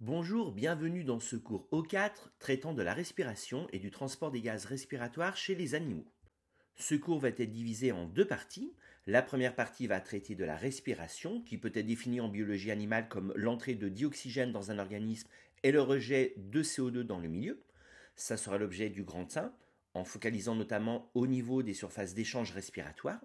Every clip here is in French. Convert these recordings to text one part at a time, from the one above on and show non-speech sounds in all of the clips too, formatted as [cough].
Bonjour, bienvenue dans ce cours O4 traitant de la respiration et du transport des gaz respiratoires chez les animaux. Ce cours va être divisé en deux parties. La première partie va traiter de la respiration, qui peut être définie en biologie animale comme l'entrée de dioxygène dans un organisme et le rejet de CO2 dans le milieu. Ça sera l'objet du grand 1, en focalisant notamment au niveau des surfaces d'échange respiratoire.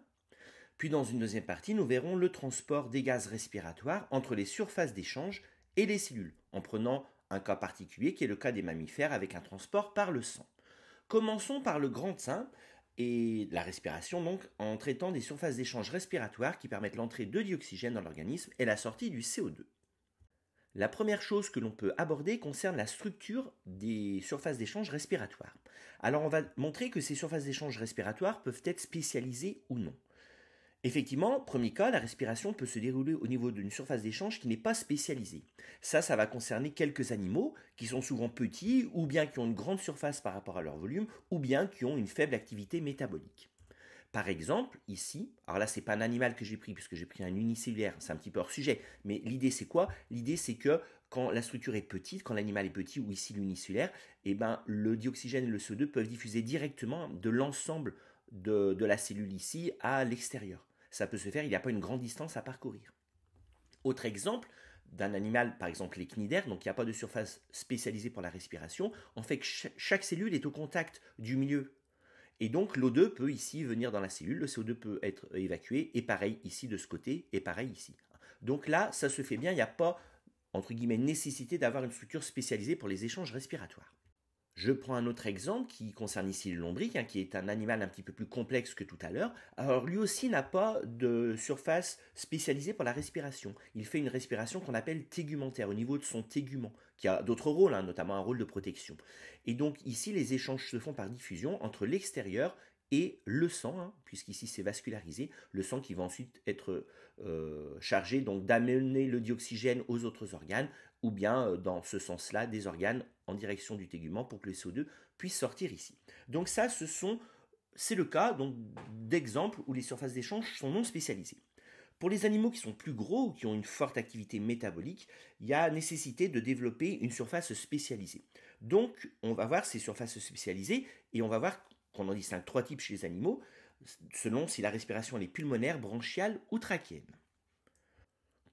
Puis dans une deuxième partie, nous verrons le transport des gaz respiratoires entre les surfaces d'échange et les cellules en prenant un cas particulier qui est le cas des mammifères avec un transport par le sang. Commençons par le grand sein et la respiration donc en traitant des surfaces d'échange respiratoires qui permettent l'entrée de dioxygène dans l'organisme et la sortie du CO2. La première chose que l'on peut aborder concerne la structure des surfaces d'échange respiratoires. Alors on va montrer que ces surfaces d'échange respiratoires peuvent être spécialisées ou non. Effectivement, premier cas, la respiration peut se dérouler au niveau d'une surface d'échange qui n'est pas spécialisée. Ça, ça va concerner quelques animaux qui sont souvent petits ou bien qui ont une grande surface par rapport à leur volume ou bien qui ont une faible activité métabolique. Par exemple, ici, alors là c'est pas un animal que j'ai pris puisque j'ai pris un unicellulaire, c'est un petit peu hors sujet, mais l'idée c'est quoi L'idée c'est que quand la structure est petite, quand l'animal est petit ou ici l'unicellulaire, eh ben, le dioxygène et le CO2 peuvent diffuser directement de l'ensemble de la cellule ici à l'extérieur ça peut se faire, il n'y a pas une grande distance à parcourir. Autre exemple d'un animal, par exemple les cnidaires, donc il n'y a pas de surface spécialisée pour la respiration, en fait chaque cellule est au contact du milieu. Et donc l'O2 peut ici venir dans la cellule, le CO2 peut être évacué, et pareil ici de ce côté, et pareil ici. Donc là, ça se fait bien, il n'y a pas, entre guillemets, nécessité d'avoir une structure spécialisée pour les échanges respiratoires. Je prends un autre exemple qui concerne ici le lombric, hein, qui est un animal un petit peu plus complexe que tout à l'heure. Alors lui aussi n'a pas de surface spécialisée pour la respiration. Il fait une respiration qu'on appelle tégumentaire, au niveau de son tégument, qui a d'autres rôles, hein, notamment un rôle de protection. Et donc ici, les échanges se font par diffusion entre l'extérieur et le sang, hein, puisqu'ici c'est vascularisé, le sang qui va ensuite être euh, chargé donc d'amener le dioxygène aux autres organes, ou bien euh, dans ce sens-là des organes en direction du tégument pour que le CO2 puisse sortir ici. Donc ça, ce sont, c'est le cas donc d'exemples où les surfaces d'échange sont non spécialisées. Pour les animaux qui sont plus gros ou qui ont une forte activité métabolique, il y a nécessité de développer une surface spécialisée. Donc, on va voir ces surfaces spécialisées et on va voir qu'on en distingue trois types chez les animaux, selon si la respiration est pulmonaire, branchiale ou trachéenne.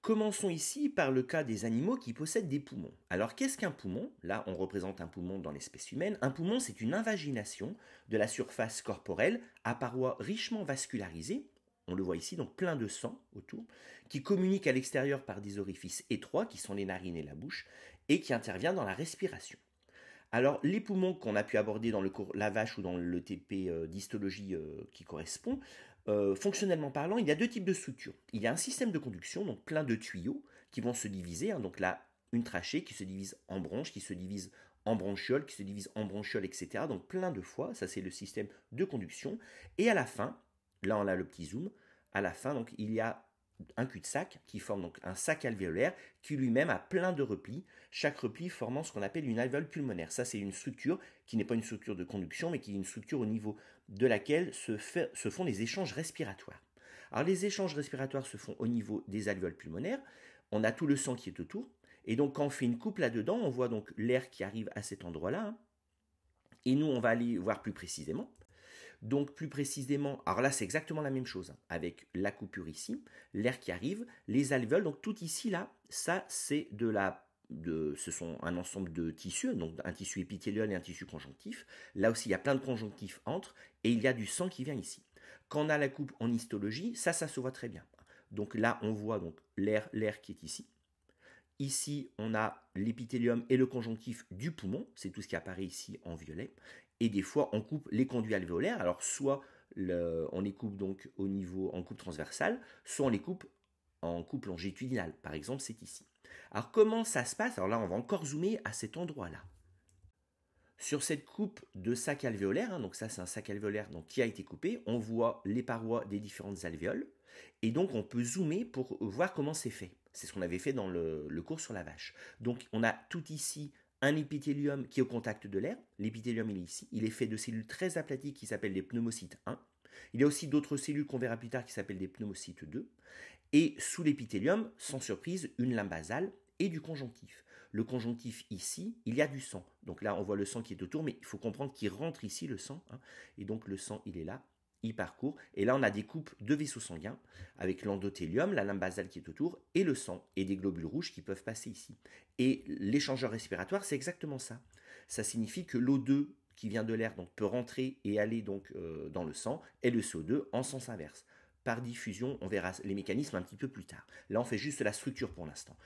Commençons ici par le cas des animaux qui possèdent des poumons. Alors qu'est-ce qu'un poumon Là, on représente un poumon dans l'espèce humaine. Un poumon, c'est une invagination de la surface corporelle à parois richement vascularisées, on le voit ici, donc plein de sang autour, qui communique à l'extérieur par des orifices étroits, qui sont les narines et la bouche, et qui intervient dans la respiration. Alors, les poumons qu'on a pu aborder dans le cours la vache ou dans le TP euh, d'histologie euh, qui correspond euh, fonctionnellement parlant, il y a deux types de structures. Il y a un système de conduction, donc plein de tuyaux qui vont se diviser. Hein, donc là, une trachée qui se divise en bronches, qui se divise en bronchioles, qui se divise en bronchioles, etc. Donc plein de fois, ça c'est le système de conduction. Et à la fin, là on a le petit zoom, à la fin, donc il y a un cul-de-sac qui forme donc un sac alvéolaire qui lui-même a plein de replis, chaque repli formant ce qu'on appelle une alvéole pulmonaire. Ça, c'est une structure qui n'est pas une structure de conduction, mais qui est une structure au niveau de laquelle se, font les échanges respiratoires. Alors, les échanges respiratoires se font au niveau des alvéoles pulmonaires. On a tout le sang qui est autour. Et donc, quand on fait une coupe là-dedans, on voit donc l'air qui arrive à cet endroit-là. Et nous, on va aller voir plus précisément. Donc plus précisément, alors là c'est exactement la même chose, hein, avec la coupure ici, l'air qui arrive, les alvéoles, donc tout ici là, ça c'est de la de, ce sont un ensemble de tissus, donc un tissu épithélial et un tissu conjonctif. Là aussi, il y a plein de conjonctifs entre, et il y a du sang qui vient ici. Quand on a la coupe en histologie, ça, ça se voit très bien. Hein. Donc là, on voit donc l'air, l'air qui est ici. Ici, on a l'épithélium et le conjonctif du poumon, c'est tout ce qui apparaît ici en violet et des fois on coupe les conduits alvéolaires. Alors soit on les coupe donc au niveau en coupe transversale, soit on les coupe en coupe longitudinale. Par exemple, c'est ici. Alors comment ça se passe Alors là, on va encore zoomer à cet endroit-là. Sur cette coupe de sac alvéolaire, hein, donc ça c'est un sac alvéolaire donc, qui a été coupé, on voit les parois des différentes alvéoles, et donc on peut zoomer pour voir comment c'est fait. C'est ce qu'on avait fait dans le cours sur la vache. Donc on a tout ici un épithélium qui est au contact de l'air. L'épithélium, il est ici. Il est fait de cellules très aplatiques qui s'appellent les pneumocytes 1. Il y a aussi d'autres cellules qu'on verra plus tard qui s'appellent des pneumocytes 2. Et sous l'épithélium, sans surprise, une lame basale et du conjonctif. Le conjonctif ici, il y a du sang. Donc là, on voit le sang qui est autour, mais il faut comprendre qu'il rentre ici le sang. Hein. et donc le sang, il est là il parcourt Et là, on a des coupes de vaisseaux sanguins avec l'endothélium, la lame basale qui est autour, et le sang, et des globules rouges qui peuvent passer ici. Et l'échangeur respiratoire, c'est exactement ça. Ça signifie que l'O2 qui vient de l'air donc peut rentrer et aller donc euh, dans le sang, et le CO2 en sens inverse. Par diffusion, on verra les mécanismes un petit peu plus tard. Là, on fait juste la structure pour l'instant.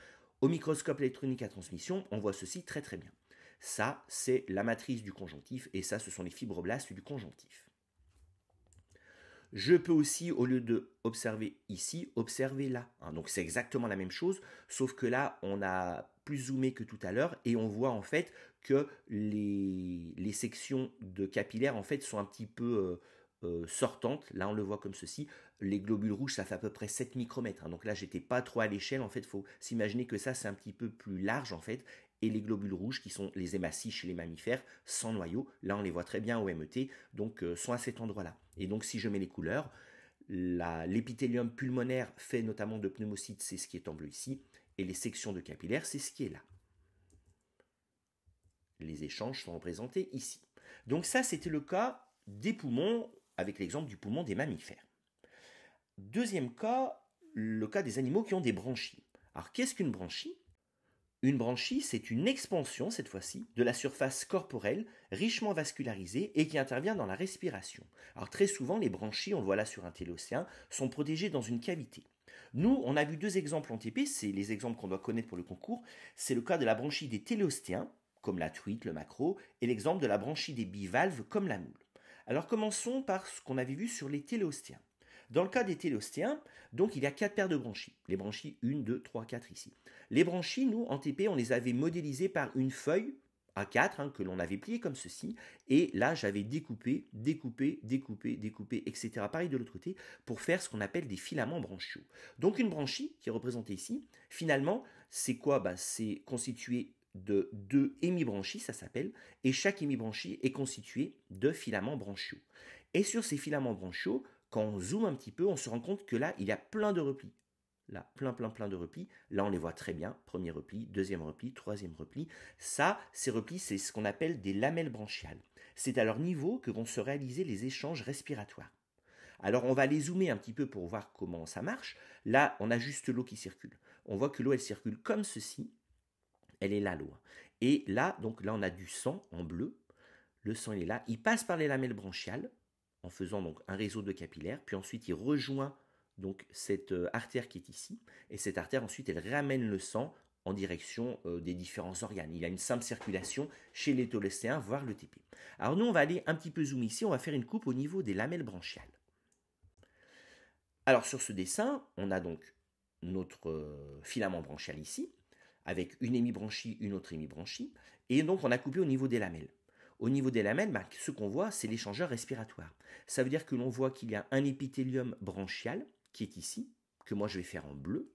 Au microscope électronique à transmission, on voit ceci très très bien. Ça, c'est la matrice du conjonctif, et ça, ce sont les fibroblastes du conjonctif. Je peux aussi, au lieu de observer ici, observer là. Hein. donc c'est exactement la même chose, sauf que là, on a plus zoomé que tout à l'heure et on voit en fait que les, sections de capillaires en fait sont un petit peu euh, euh, sortantes. Là, on le voit comme ceci. Les globules rouges, ça fait à peu près 7 micromètres. Hein. donc là, j'étais pas trop à l'échelle. En fait, faut s'imaginer que ça, c'est un petit peu plus large en fait et les globules rouges qui sont les hématies chez les mammifères sans noyau. Là, on les voit très bien au MET, donc euh, sont à cet endroit-là. Et donc, si je mets les couleurs, l'épithélium pulmonaire fait notamment de pneumocytes, c'est ce qui est en bleu ici, et les sections de capillaires, c'est ce qui est là. Les échanges sont représentés ici. Donc ça, c'était le cas des poumons, avec l'exemple du poumon des mammifères. Deuxième cas, le cas des animaux qui ont des branchies. Alors qu'est-ce qu'une branchie une branchie, c'est une expansion, cette fois-ci, de la surface corporelle richement vascularisée et qui intervient dans la respiration. Alors très souvent, les branchies, on le voit là sur un téléostien, sont protégées dans une cavité. Nous, on a vu deux exemples en TP, c'est les exemples qu'on doit connaître pour le concours. C'est le cas de la branchie des téléostéens, comme la truite, le macro, et l'exemple de la branchie des bivalves, comme la moule. Alors commençons par ce qu'on avait vu sur les téléostéens. Dans le cas des télostéens, donc il y a quatre paires de branchies. Les branchies 1, 2, 3, 4 ici. Les branchies, nous, en TP, on les avait modélisées par une feuille A4 hein, que l'on avait pliée comme ceci. Et là, j'avais découpé, découpé, découpé, découpé, etc. Pareil de l'autre côté pour faire ce qu'on appelle des filaments branchiaux. Donc une branchie qui est représentée ici, finalement, c'est quoi bah, C'est constitué de deux hémibranchies, ça s'appelle, et chaque hémibranchie est constituée de filaments branchiaux. Et sur ces filaments branchiaux, quand on zoome un petit peu, on se rend compte que là, il y a plein de replis. Là, plein, plein, plein de replis. Là, on les voit très bien. Premier repli, deuxième repli, troisième repli. Ça, ces replis, c'est ce qu'on appelle des lamelles branchiales. C'est à leur niveau que vont se réaliser les échanges respiratoires. Alors on va les zoomer un petit peu pour voir comment ça marche. Là, on a juste l'eau qui circule. On voit que l'eau, elle circule comme ceci. Elle est là, l'eau. Et là, donc là, on a du sang en bleu. Le sang, il est là. Il passe par les lamelles branchiales en faisant donc un réseau de capillaires, puis ensuite il rejoint donc cette euh, artère qui est ici, et cette artère ensuite elle ramène le sang en direction euh, des différents organes. Il a une simple circulation chez les tolestéens, voire le TP. Alors nous, on va aller un petit peu zoom ici, on va faire une coupe au niveau des lamelles branchiales. Alors sur ce dessin, on a donc notre euh, filament branchial ici, avec une hémibranchie, une autre hémibranchie, et donc on a coupé au niveau des lamelles. Au niveau des lamelles, bah, ce qu'on voit, c'est l'échangeur respiratoire. Ça veut dire que l'on voit qu'il y a un épithélium branchial qui est ici, que moi je vais faire en bleu,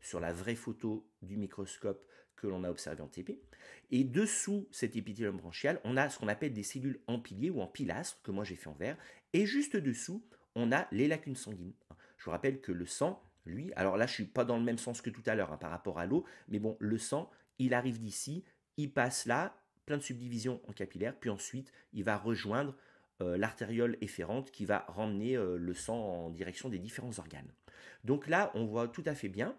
sur la vraie photo du microscope que l'on a observé en TP. Et dessous cet épithélium branchial, on a ce qu'on appelle des cellules en pilier ou en pilastre, que moi j'ai fait en vert. Et juste dessous, on a les lacunes sanguines. Je vous rappelle que le sang, lui, alors là je suis pas dans le même sens que tout à l'heure hein, par rapport à l'eau, mais bon, le sang, il arrive d'ici, il passe là, plein de subdivisions en capillaire, puis ensuite il va rejoindre euh, l'artériole efférente qui va ramener euh, le sang en direction des différents organes. Donc là, on voit tout à fait bien,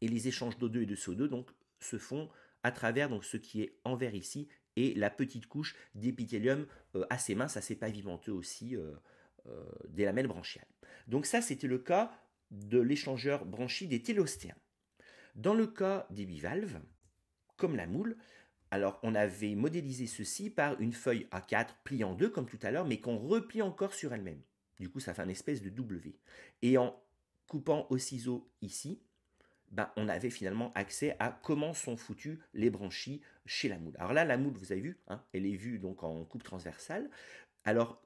et les échanges d'O2 et de CO2 donc, se font à travers donc, ce qui est en vert ici et la petite couche d'épithélium assez euh, mince, assez pavimenteux aussi des lamelles branchiales. Donc ça, c'était le cas de l'échangeur branchi des télostéens. Dans le cas des bivalves, comme la moule, alors on avait modélisé ceci par une feuille A4 pliée en deux comme tout à l'heure, mais qu'on replie encore sur elle-même. Du coup, ça fait un espèce de W. Et en coupant au ciseau ici, ben, on avait finalement accès à comment sont foutues les branchies chez la moule. Alors là, la moule, vous avez vu, hein, elle est vue donc en coupe transversale. Alors,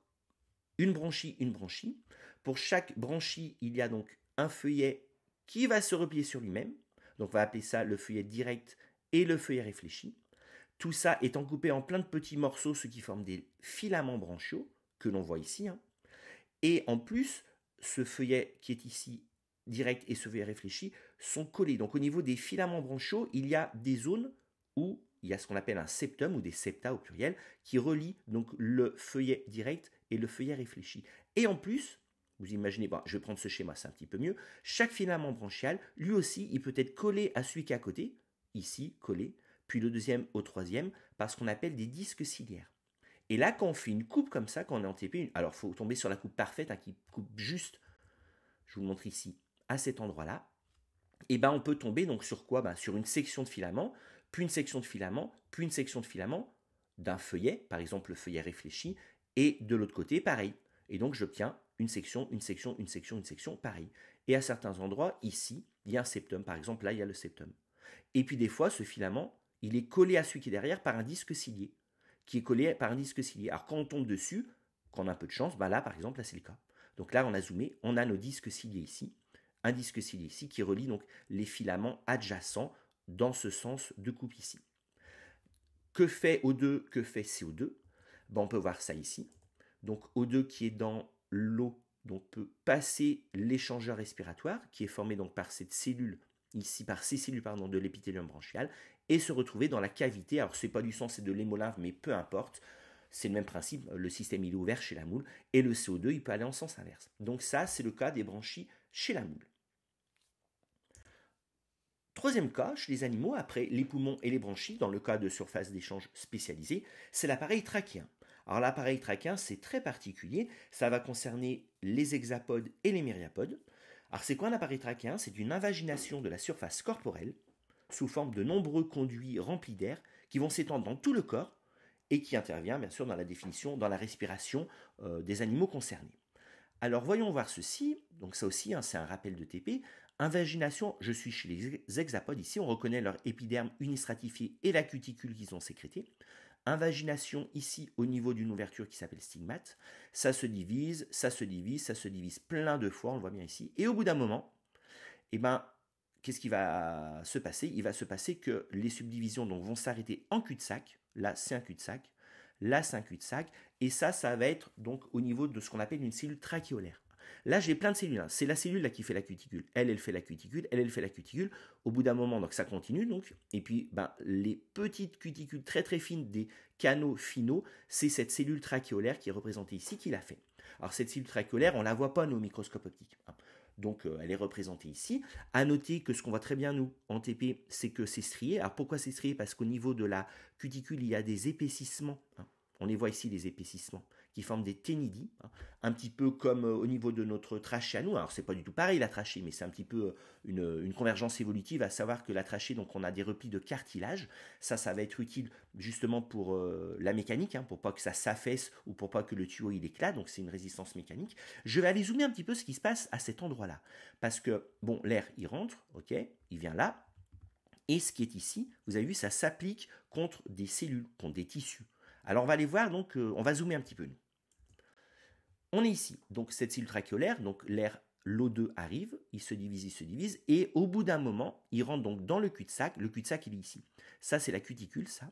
une branchie, une branchie. Pour chaque branchie, il y a donc un feuillet qui va se replier sur lui-même. Donc, on va appeler ça le feuillet direct et le feuillet réfléchi. Tout ça étant coupé en plein de petits morceaux, ce qui forme des filaments branchiaux, que l'on voit ici. Hein. Et en plus, ce feuillet qui est ici direct et ce feuillet réfléchi sont collés. Donc au niveau des filaments branchiaux, il y a des zones où il y a ce qu'on appelle un septum ou des septa au pluriel qui relient donc le feuillet direct et le feuillet réfléchi. Et en plus, vous imaginez, je vais prendre ce schéma, c'est un petit peu mieux. Chaque filament branchial, lui aussi, il peut être collé à celui qui est à côté, ici collé, puis le deuxième au troisième, par ce qu'on appelle des disques ciliaires. Et là, quand on fait une coupe comme ça, quand on est en TP, alors faut tomber sur la coupe parfaite, hein, qui coupe juste, je vous le montre ici, à cet endroit-là, et ben on peut tomber donc sur quoi ben, Sur une section de filament, puis une section de filament, puis une section de filament d'un feuillet, par exemple le feuillet réfléchi, et de l'autre côté, pareil. Et donc j'obtiens une section, une section, une section, une section, pareil. Et à certains endroits, ici, il y a un septum. Par exemple, là, il y a le septum. Et puis des fois, ce filament, il est collé à celui qui est derrière par un disque cilié, qui est collé par un disque cilié. Alors quand on tombe dessus, quand on a un peu de chance, bah là par exemple, là c'est le cas. Donc là on a zoomé, on a nos disques ciliés ici, un disque cilié ici qui relie donc les filaments adjacents dans ce sens de coupe ici. Que fait O2 Que fait CO2 ben, bah, On peut voir ça ici. Donc O2 qui est dans l'eau donc peut passer l'échangeur respiratoire qui est formé donc par cette cellule ici par ces cellules pardon, de l'épithélium branchial et se retrouver dans la cavité. Alors c'est pas du sang, c'est de l'hémolave, mais peu importe. C'est le même principe, le système il est ouvert chez la moule, et le CO2 il peut aller en sens inverse. Donc ça, c'est le cas des branchies chez la moule. Troisième cas, chez les animaux, après les poumons et les branchies, dans le cas de surface d'échange spécialisée, c'est l'appareil trachéen. Alors l'appareil trachéen, c'est très particulier, ça va concerner les hexapodes et les myriapodes. Alors c'est quoi un appareil trachéen C'est une invagination de la surface corporelle sous forme de nombreux conduits remplis d'air qui vont s'étendre dans tout le corps et qui intervient bien sûr dans la définition, dans la respiration euh, des animaux concernés. Alors voyons voir ceci, donc ça aussi hein, c'est un rappel de TP, invagination, je suis chez les hexapodes ici, on reconnaît leur épiderme unistratifié et la cuticule qu'ils ont sécrétée. Invagination ici au niveau d'une ouverture qui s'appelle stigmate, ça se divise, ça se divise, ça se divise plein de fois, on le voit bien ici, et au bout d'un moment, eh ben, qu'est-ce qui va se passer Il va se passer que les subdivisions vont s'arrêter en cul-de-sac. Là, c'est un cul-de-sac. Là, c'est un cul-de-sac. Et ça, ça va être donc au niveau de ce qu'on appelle une cellule trachéolaire. Là, j'ai plein de cellules. Hein. C'est la cellule là qui fait la cuticule. Elle, elle fait la cuticule. Elle, elle fait la cuticule. Au bout d'un moment, donc ça continue. Donc, et puis, ben, les petites cuticules très très fines des canaux finaux, c'est cette cellule trachéolaire qui est représentée ici qui l'a fait. Alors cette cellule trachéolaire, on la voit pas nos microscope optique. Hein. Donc euh, elle est représentée ici. À noter que ce qu'on voit très bien nous en TP, c'est que c'est strié. Alors pourquoi c'est strié Parce qu'au niveau de la cuticule, il y a des épaississements. Hein. On les voit ici, les épaississements qui forment des ténidies, hein. un petit peu comme euh, au niveau de notre trachée à nous. Alors c'est pas du tout pareil la trachée, mais c'est un petit peu euh, une, convergence évolutive, à savoir que la trachée, donc on a des replis de cartilage. Ça, ça va être utile justement pour euh, la mécanique, hein, pour pas que ça s'affaisse ou pour pas que le tuyau il éclate. Donc c'est une résistance mécanique. Je vais aller zoomer un petit peu ce qui se passe à cet endroit-là, parce que bon, l'air il rentre, ok, il vient là, et ce qui est ici, vous avez vu, ça s'applique contre des cellules, contre des tissus. Alors on va aller voir, donc on va zoomer un petit peu nous on est ici. Donc cette cellule trachéolaire, donc l'air l'eau 2 arrive, il se divise, il se divise, et au bout d'un moment, il rentre donc dans le cul-de-sac. Le cul-de-sac, il est ici. Ça, c'est la cuticule, ça,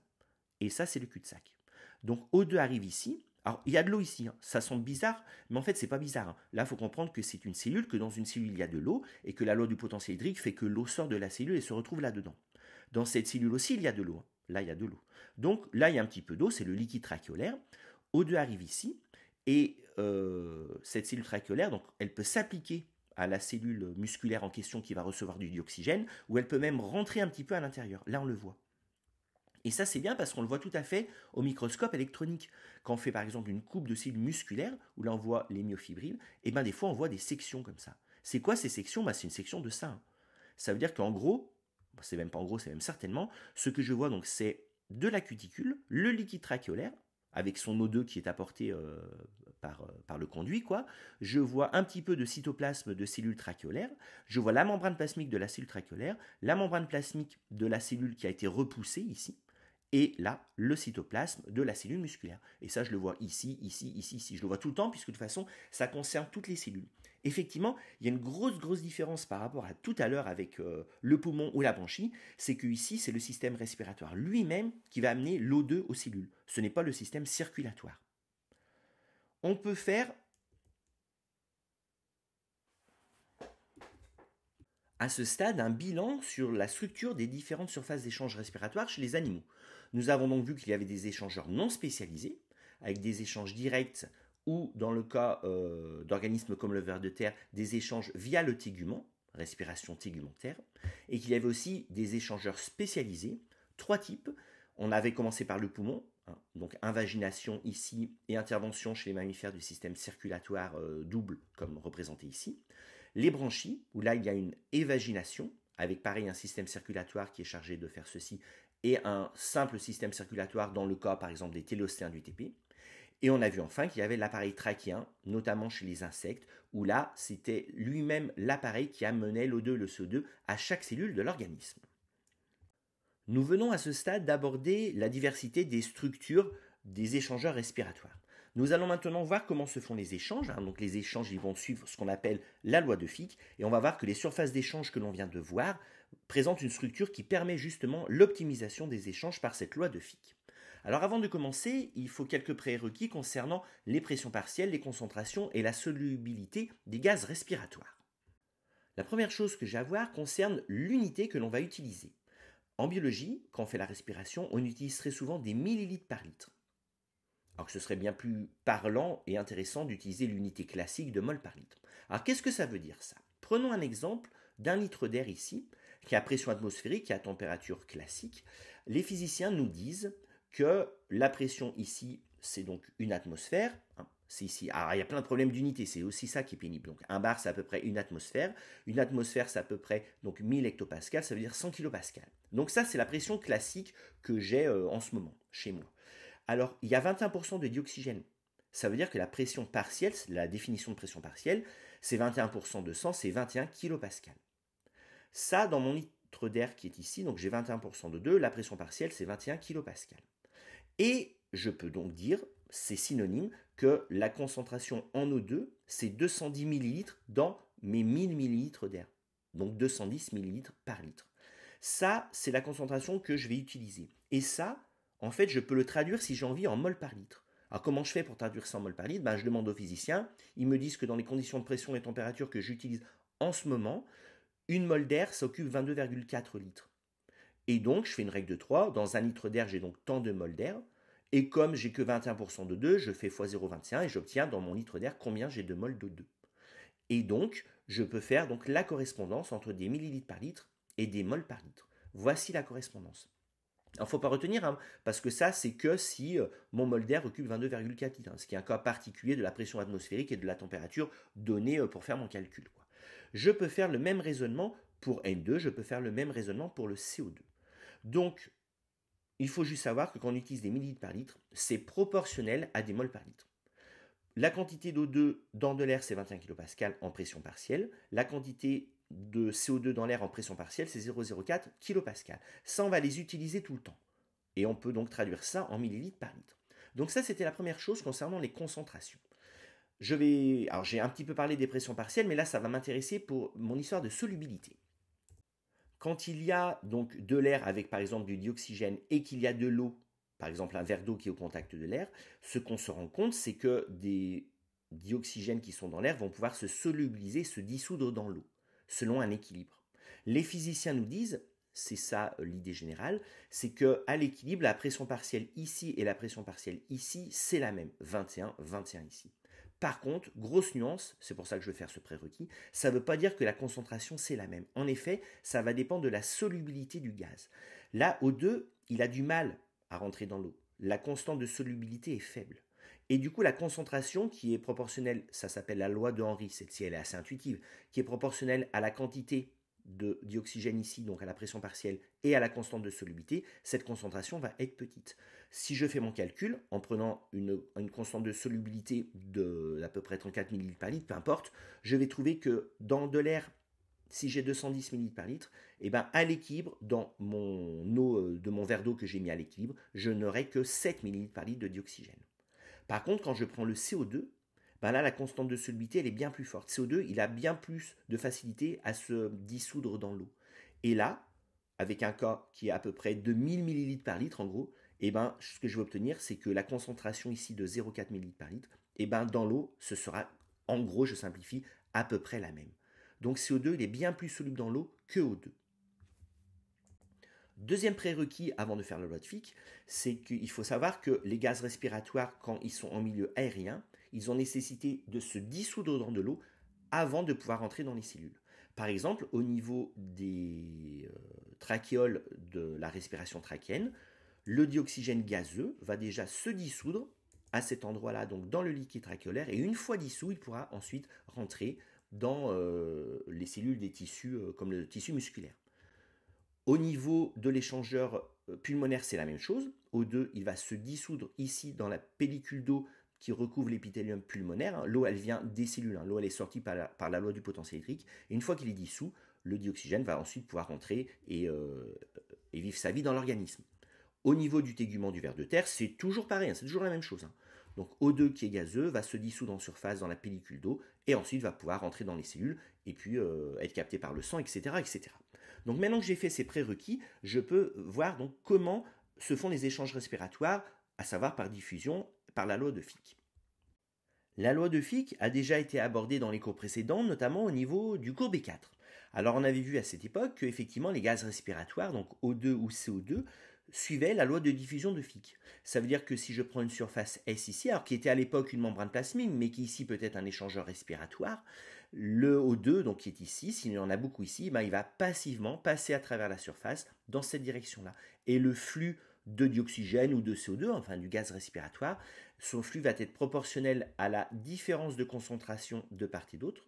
et ça, c'est le cul-de-sac. Donc O2 arrive ici. Alors, il y a de l'eau ici, hein. ça semble bizarre, mais en fait, c'est pas bizarre. Hein. Là, il faut comprendre que c'est une cellule, que dans une cellule, il y a de l'eau, et que la loi du potentiel hydrique fait que l'eau sort de la cellule et se retrouve là-dedans. Dans cette cellule aussi, il y a de l'eau. Hein. Là, il y a de l'eau. Donc, là, il y a un petit peu d'eau, c'est le liquide trachéolaire. O2 arrive ici, et euh, cette cellule trachéolaire, donc, elle peut s'appliquer à la cellule musculaire en question qui va recevoir du dioxygène, ou elle peut même rentrer un petit peu à l'intérieur. Là, on le voit. Et ça, c'est bien parce qu'on le voit tout à fait au microscope électronique. Quand on fait par exemple une coupe de cellules musculaires, où là on voit les myofibrilles, et eh bien des fois on voit des sections comme ça. C'est quoi ces sections bah, C'est une section de ça. Ça veut dire qu'en gros, bah, c'est même pas en gros, c'est même certainement, ce que je vois donc c'est de la cuticule, le liquide trachéolaire, avec son O2 qui est apporté euh, par, euh, par le conduit, quoi. Je vois un petit peu de cytoplasme de cellules trachéolaires. Je vois la membrane plasmique de la cellule trachéolaire, la membrane plasmique de la cellule qui a été repoussée ici et là, le cytoplasme de la cellule musculaire. Et ça, je le vois ici, ici, ici, ici. Je le vois tout le temps, puisque de toute façon, ça concerne toutes les cellules. Effectivement, il y a une grosse, grosse différence par rapport à tout à l'heure avec euh, le poumon ou la branchie, c'est que ici, c'est le système respiratoire lui-même qui va amener l'O2 aux cellules. Ce n'est pas le système circulatoire. On peut faire à ce stade un bilan sur la structure des différentes surfaces d'échange respiratoire chez les animaux. Nous avons donc vu qu'il y avait des échangeurs non spécialisés, avec des échanges directs ou, dans le cas euh, d'organismes comme le ver de terre, des échanges via le tégument, respiration tégumentaire, et qu'il y avait aussi des échangeurs spécialisés, trois types. On avait commencé par le poumon, hein, donc invagination ici et intervention chez les mammifères du système circulatoire euh, double, comme représenté ici. Les branchies, où là il y a une évagination, avec pareil un système circulatoire qui est chargé de faire ceci et un simple système circulatoire dans le cas par exemple des télostéens du TP. Et on a vu enfin qu'il y avait l'appareil trachéen, notamment chez les insectes, où là c'était lui-même l'appareil qui amenait l'O2, le CO2 à chaque cellule de l'organisme. Nous venons à ce stade d'aborder la diversité des structures des échangeurs respiratoires. Nous allons maintenant voir comment se font les échanges. Hein. Donc les échanges, ils vont suivre ce qu'on appelle la loi de Fick, et on va voir que les surfaces d'échange que l'on vient de voir, présente une structure qui permet justement l'optimisation des échanges par cette loi de Fick. Alors avant de commencer, il faut quelques prérequis concernant les pressions partielles, les concentrations et la solubilité des gaz respiratoires. La première chose que j'ai à voir concerne l'unité que l'on va utiliser. En biologie, quand on fait la respiration, on utilise très souvent des millilitres par litre. Alors que ce serait bien plus parlant et intéressant d'utiliser l'unité classique de mol par litre. Alors qu'est-ce que ça veut dire ça Prenons un exemple d'un litre d'air ici qui a pression atmosphérique, qui a température classique, les physiciens nous disent que la pression ici, c'est donc une atmosphère. Hein, c'est ici. Alors, il y a plein de problèmes d'unité, c'est aussi ça qui est pénible. Donc, un bar, c'est à peu près une atmosphère. Une atmosphère, c'est à peu près donc 1000 hectopascales, ça veut dire 100 kilopascales. Donc, ça, c'est la pression classique que j'ai euh, en ce moment, chez moi. Alors, il y a 21% de dioxygène. Ça veut dire que la pression partielle, la définition de pression partielle, c'est 21% de 100, c'est 21 kilopascales. Ça, dans mon litre d'air qui est ici, donc j'ai 21% de 2, la pression partielle, c'est 21 kPa. Et je peux donc dire, c'est synonyme, que la concentration en O2, c'est 210 ml dans mes 1000 ml d'air. Donc 210 ml par litre. Ça, c'est la concentration que je vais utiliser. Et ça, en fait, je peux le traduire si j'ai envie en mol par litre. Alors comment je fais pour traduire ça en mol par litre ben, Je demande aux physiciens, ils me disent que dans les conditions de pression et température que j'utilise en ce moment, une mole d'air, ça occupe 22,4 litres. Et donc, je fais une règle de 3. Dans un litre d'air, j'ai donc tant de mol d'air. Et comme j'ai que 21% de 2, je fais x 0,21 et j'obtiens dans mon litre d'air combien j'ai de mol de 2. Et donc, je peux faire donc la correspondance entre des millilitres par litre et des moles par litre. Voici la correspondance. Il ne faut pas retenir, hein, parce que ça, c'est que si euh, mon mol d'air occupe 22,4 litres, hein, ce qui est un cas particulier de la pression atmosphérique et de la température donnée euh, pour faire mon calcul je peux faire le même raisonnement pour N2, je peux faire le même raisonnement pour le CO2. Donc, il faut juste savoir que quand on utilise des millilitres par litre, c'est proportionnel à des moles par litre. La quantité d'O2 dans de l'air, c'est 21 kPa en pression partielle. La quantité de CO2 dans l'air en pression partielle, c'est 0,04 kPa. Ça, on va les utiliser tout le temps. Et on peut donc traduire ça en millilitres par litre. Donc ça, c'était la première chose concernant les concentrations je vais. Alors j'ai un petit peu parlé des pressions partielles, mais là ça va m'intéresser pour mon histoire de solubilité. Quand il y a donc de l'air avec par exemple du dioxygène et qu'il y a de l'eau, par exemple un verre d'eau qui est au contact de l'air, ce qu'on se rend compte, c'est que des dioxygènes qui sont dans l'air vont pouvoir se solubiliser, se dissoudre dans l'eau, selon un équilibre. Les physiciens nous disent, c'est ça euh, l'idée générale, c'est que à l'équilibre, la pression partielle ici et la pression partielle ici, c'est la même, 21, 21 ici. Par contre, grosse nuance, c'est pour ça que je vais faire ce prérequis, ça ne veut pas dire que la concentration c'est la même. En effet, ça va dépendre de la solubilité du gaz. Là, O2, il a du mal à rentrer dans l'eau. La constante de solubilité est faible. Et du coup, la concentration qui est proportionnelle, ça s'appelle la loi de Henry, celle-ci elle est assez intuitive, qui est proportionnelle à la quantité de dioxygène ici, donc à la pression partielle et à la constante de solubilité, cette concentration va être petite. Si je fais mon calcul en prenant une, constante de solubilité de à peu près 34 ml par litre, peu importe, je vais trouver que dans de l'air, si j'ai 210 ml par litre, et eh ben à l'équilibre, dans mon eau euh, de mon verre d'eau que j'ai mis à l'équilibre, je n'aurai que 7 ml par litre de dioxygène. Par contre, quand je prends le CO2, ben là la constante de solubilité elle est bien plus forte. CO2 il a bien plus de facilité à se dissoudre dans l'eau. Et là, avec un cas qui est à peu près de 1000 ml par litre en gros, et eh ben ce que je vais obtenir c'est que la concentration ici de 0,4 ml par litre, et eh ben dans l'eau ce sera en gros je simplifie à peu près la même. Donc CO2 il est bien plus soluble dans l'eau que O2. Deuxième prérequis avant de faire le lot de c'est qu'il faut savoir que les gaz respiratoires, quand ils sont en milieu aérien, ils ont nécessité de se dissoudre dans de l'eau avant de pouvoir entrer dans les cellules. Par exemple, au niveau des euh, trachéoles de la respiration trachéenne, le dioxygène gazeux va déjà se dissoudre à cet endroit-là, donc dans le liquide trachéolaire, et une fois dissous, il pourra ensuite rentrer dans euh, les cellules des tissus, euh, comme le tissu musculaire. Au niveau de l'échangeur pulmonaire, c'est la même chose. O2, il va se dissoudre ici dans la pellicule d'eau qui recouvre l'épithélium pulmonaire. Hein. L'eau, elle vient des cellules. Hein. L'eau, elle est sortie par la, loi du potentiel électrique. Et une fois qu'il est dissous, le dioxygène va ensuite pouvoir rentrer et, euh, vivre sa vie dans l'organisme. Au niveau du tégument du ver de terre, c'est toujours pareil, hein. c'est toujours la même chose. Donc O2 qui est gazeux va se dissoudre en surface dans la pellicule d'eau et ensuite va pouvoir rentrer dans les cellules et puis euh, être capté par le sang, etc., etc. Donc maintenant que j'ai fait ces prérequis, je peux voir donc comment se font les échanges respiratoires, à savoir par diffusion par la loi de Fick. La loi de Fick a déjà été abordée dans les cours précédents, notamment au niveau du cours B4. Alors on avait vu à cette époque que effectivement les gaz respiratoires, donc O2 ou CO2, suivaient la loi de diffusion de Fick. Ça veut dire que si je prends une surface S ici, alors qui était à l'époque une membrane plasmique, mais qui ici peut être un échangeur respiratoire, le O2, donc qui est ici, s'il y en a beaucoup ici, eh ben, il va passivement passer à travers la surface dans cette direction-là. Et le flux de dioxygène ou de CO2, enfin du gaz respiratoire, son flux va être proportionnel à la différence de concentration de part et d'autre,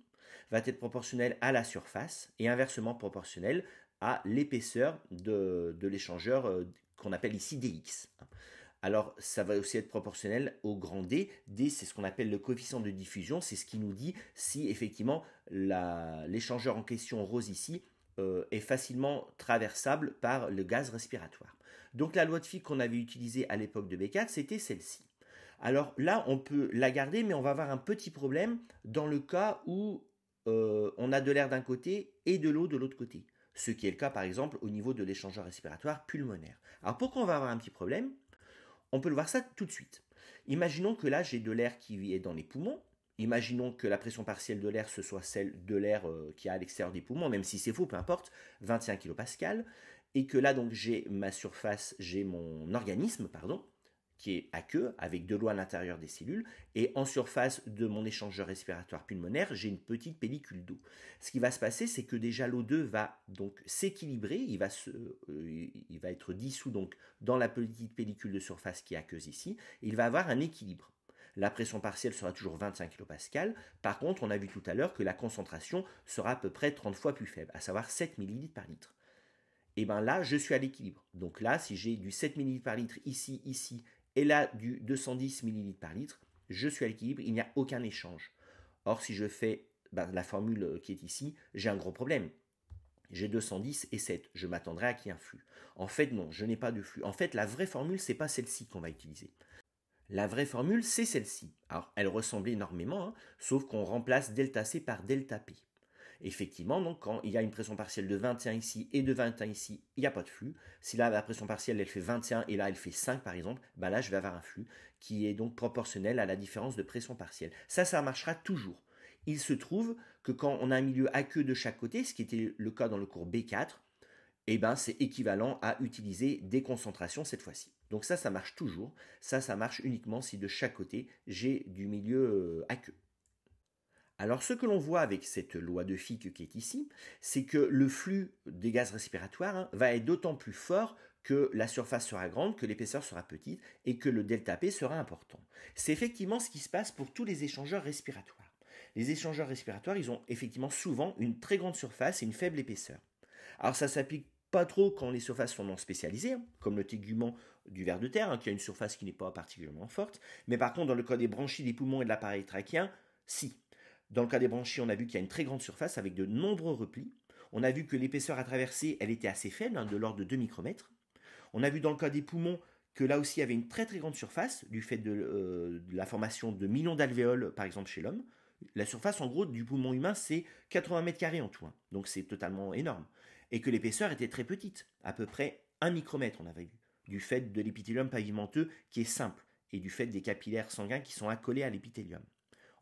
va être proportionnel à la surface et inversement proportionnel à l'épaisseur de, l'échangeur euh, qu'on appelle ici dx. Alors ça va aussi être proportionnel au grand D. D c'est ce qu'on appelle le coefficient de diffusion, c'est ce qui nous dit si effectivement l'échangeur en question rose ici euh, est facilement traversable par le gaz respiratoire. Donc la loi de Fick qu'on avait utilisée à l'époque de b4 c'était celle-ci. Alors là, on peut la garder, mais on va avoir un petit problème dans le cas où euh, on a de l'air d'un côté et de l'eau de l'autre côté. Ce qui est le cas, par exemple, au niveau de l'échangeur respiratoire pulmonaire. Alors pourquoi on va avoir un petit problème On peut le voir ça tout de suite. Imaginons que là, j'ai de l'air qui est dans les poumons. Imaginons que la pression partielle de l'air, ce soit celle de l'air euh, qui est à l'extérieur des poumons, même si c'est faux, peu importe, 21 kPa. Et que là, donc, j'ai ma surface, j'ai mon organisme, pardon, qui est aqueux, avec de l'eau à l'intérieur des cellules, et en surface de mon échangeur respiratoire pulmonaire, j'ai une petite pellicule d'eau. Ce qui va se passer, c'est que déjà l'eau 2 va donc s'équilibrer, il va, euh, il va être dissous donc dans la petite pellicule de surface qui est aqueuse ici, il va avoir un équilibre. La pression partielle sera toujours 25 kPa. Par contre, on a vu tout à l'heure que la concentration sera à peu près 30 fois plus faible, à savoir 7 ml par litre et eh bien là, je suis à l'équilibre. Donc là, si j'ai du 7 ml par litre ici, ici et là du 210 ml par litre, je suis à l'équilibre, il n'y a aucun échange. Or, si je fais bah, la formule qui est ici, j'ai un gros problème. J'ai 210 et 7. Je m'attendrai à qu'il y ait un flux. En fait, non, je n'ai pas de flux. En fait, la vraie formule, c'est pas celle-ci qu'on va utiliser. La vraie formule, c'est celle-ci. Alors, elle ressemble énormément, hein, sauf qu'on remplace delta C par delta P effectivement, donc, quand il y a une pression partielle de 21 ici et de 21 ici, il n'y a pas de flux. Si là, la pression partielle, elle fait 21 et là, elle fait 5, par exemple, bah là, je vais avoir un flux qui est donc proportionnel à la différence de pression partielle. Ça, ça marchera toujours. Il se trouve que quand on a un milieu aqueux de chaque côté, ce qui était le cas dans le cours B4, eh ben, c'est équivalent à utiliser des concentrations cette fois-ci. Donc ça, ça marche toujours. Ça, ça marche uniquement si de chaque côté, j'ai du milieu aqueux. Euh, alors ce que l'on voit avec cette loi de Fick qui est ici, c'est que le flux des gaz respiratoires hein, va être d'autant plus fort que la surface sera grande, que l'épaisseur sera petite et que le delta P sera important. C'est effectivement ce qui se passe pour tous les échangeurs respiratoires. Les échangeurs respiratoires, ils ont effectivement souvent une très grande surface et une faible épaisseur. Alors ça s'applique pas trop quand les surfaces sont non spécialisées, hein, comme le tégument du ver de terre, hein, qui a une surface qui n'est pas particulièrement forte, mais par contre dans le cas des branchies des poumons et de l'appareil trachéen, si. Dans le cas des branchies, on a vu qu'il y a une très grande surface avec de nombreux replis. On a vu que l'épaisseur à traverser, elle était assez faible, hein, de l'ordre de 2 micromètres. On a vu dans le cas des poumons que là aussi il y avait une très très grande surface du fait de, euh, la formation de millions d'alvéoles, par exemple chez l'homme. La surface en gros du poumon humain, c'est 80 mètres carrés en tout. Hein. donc c'est totalement énorme. Et que l'épaisseur était très petite, à peu près 1 micromètre, on avait vu, du fait de l'épithélium pavimenteux qui est simple et du fait des capillaires sanguins qui sont accolés à l'épithélium.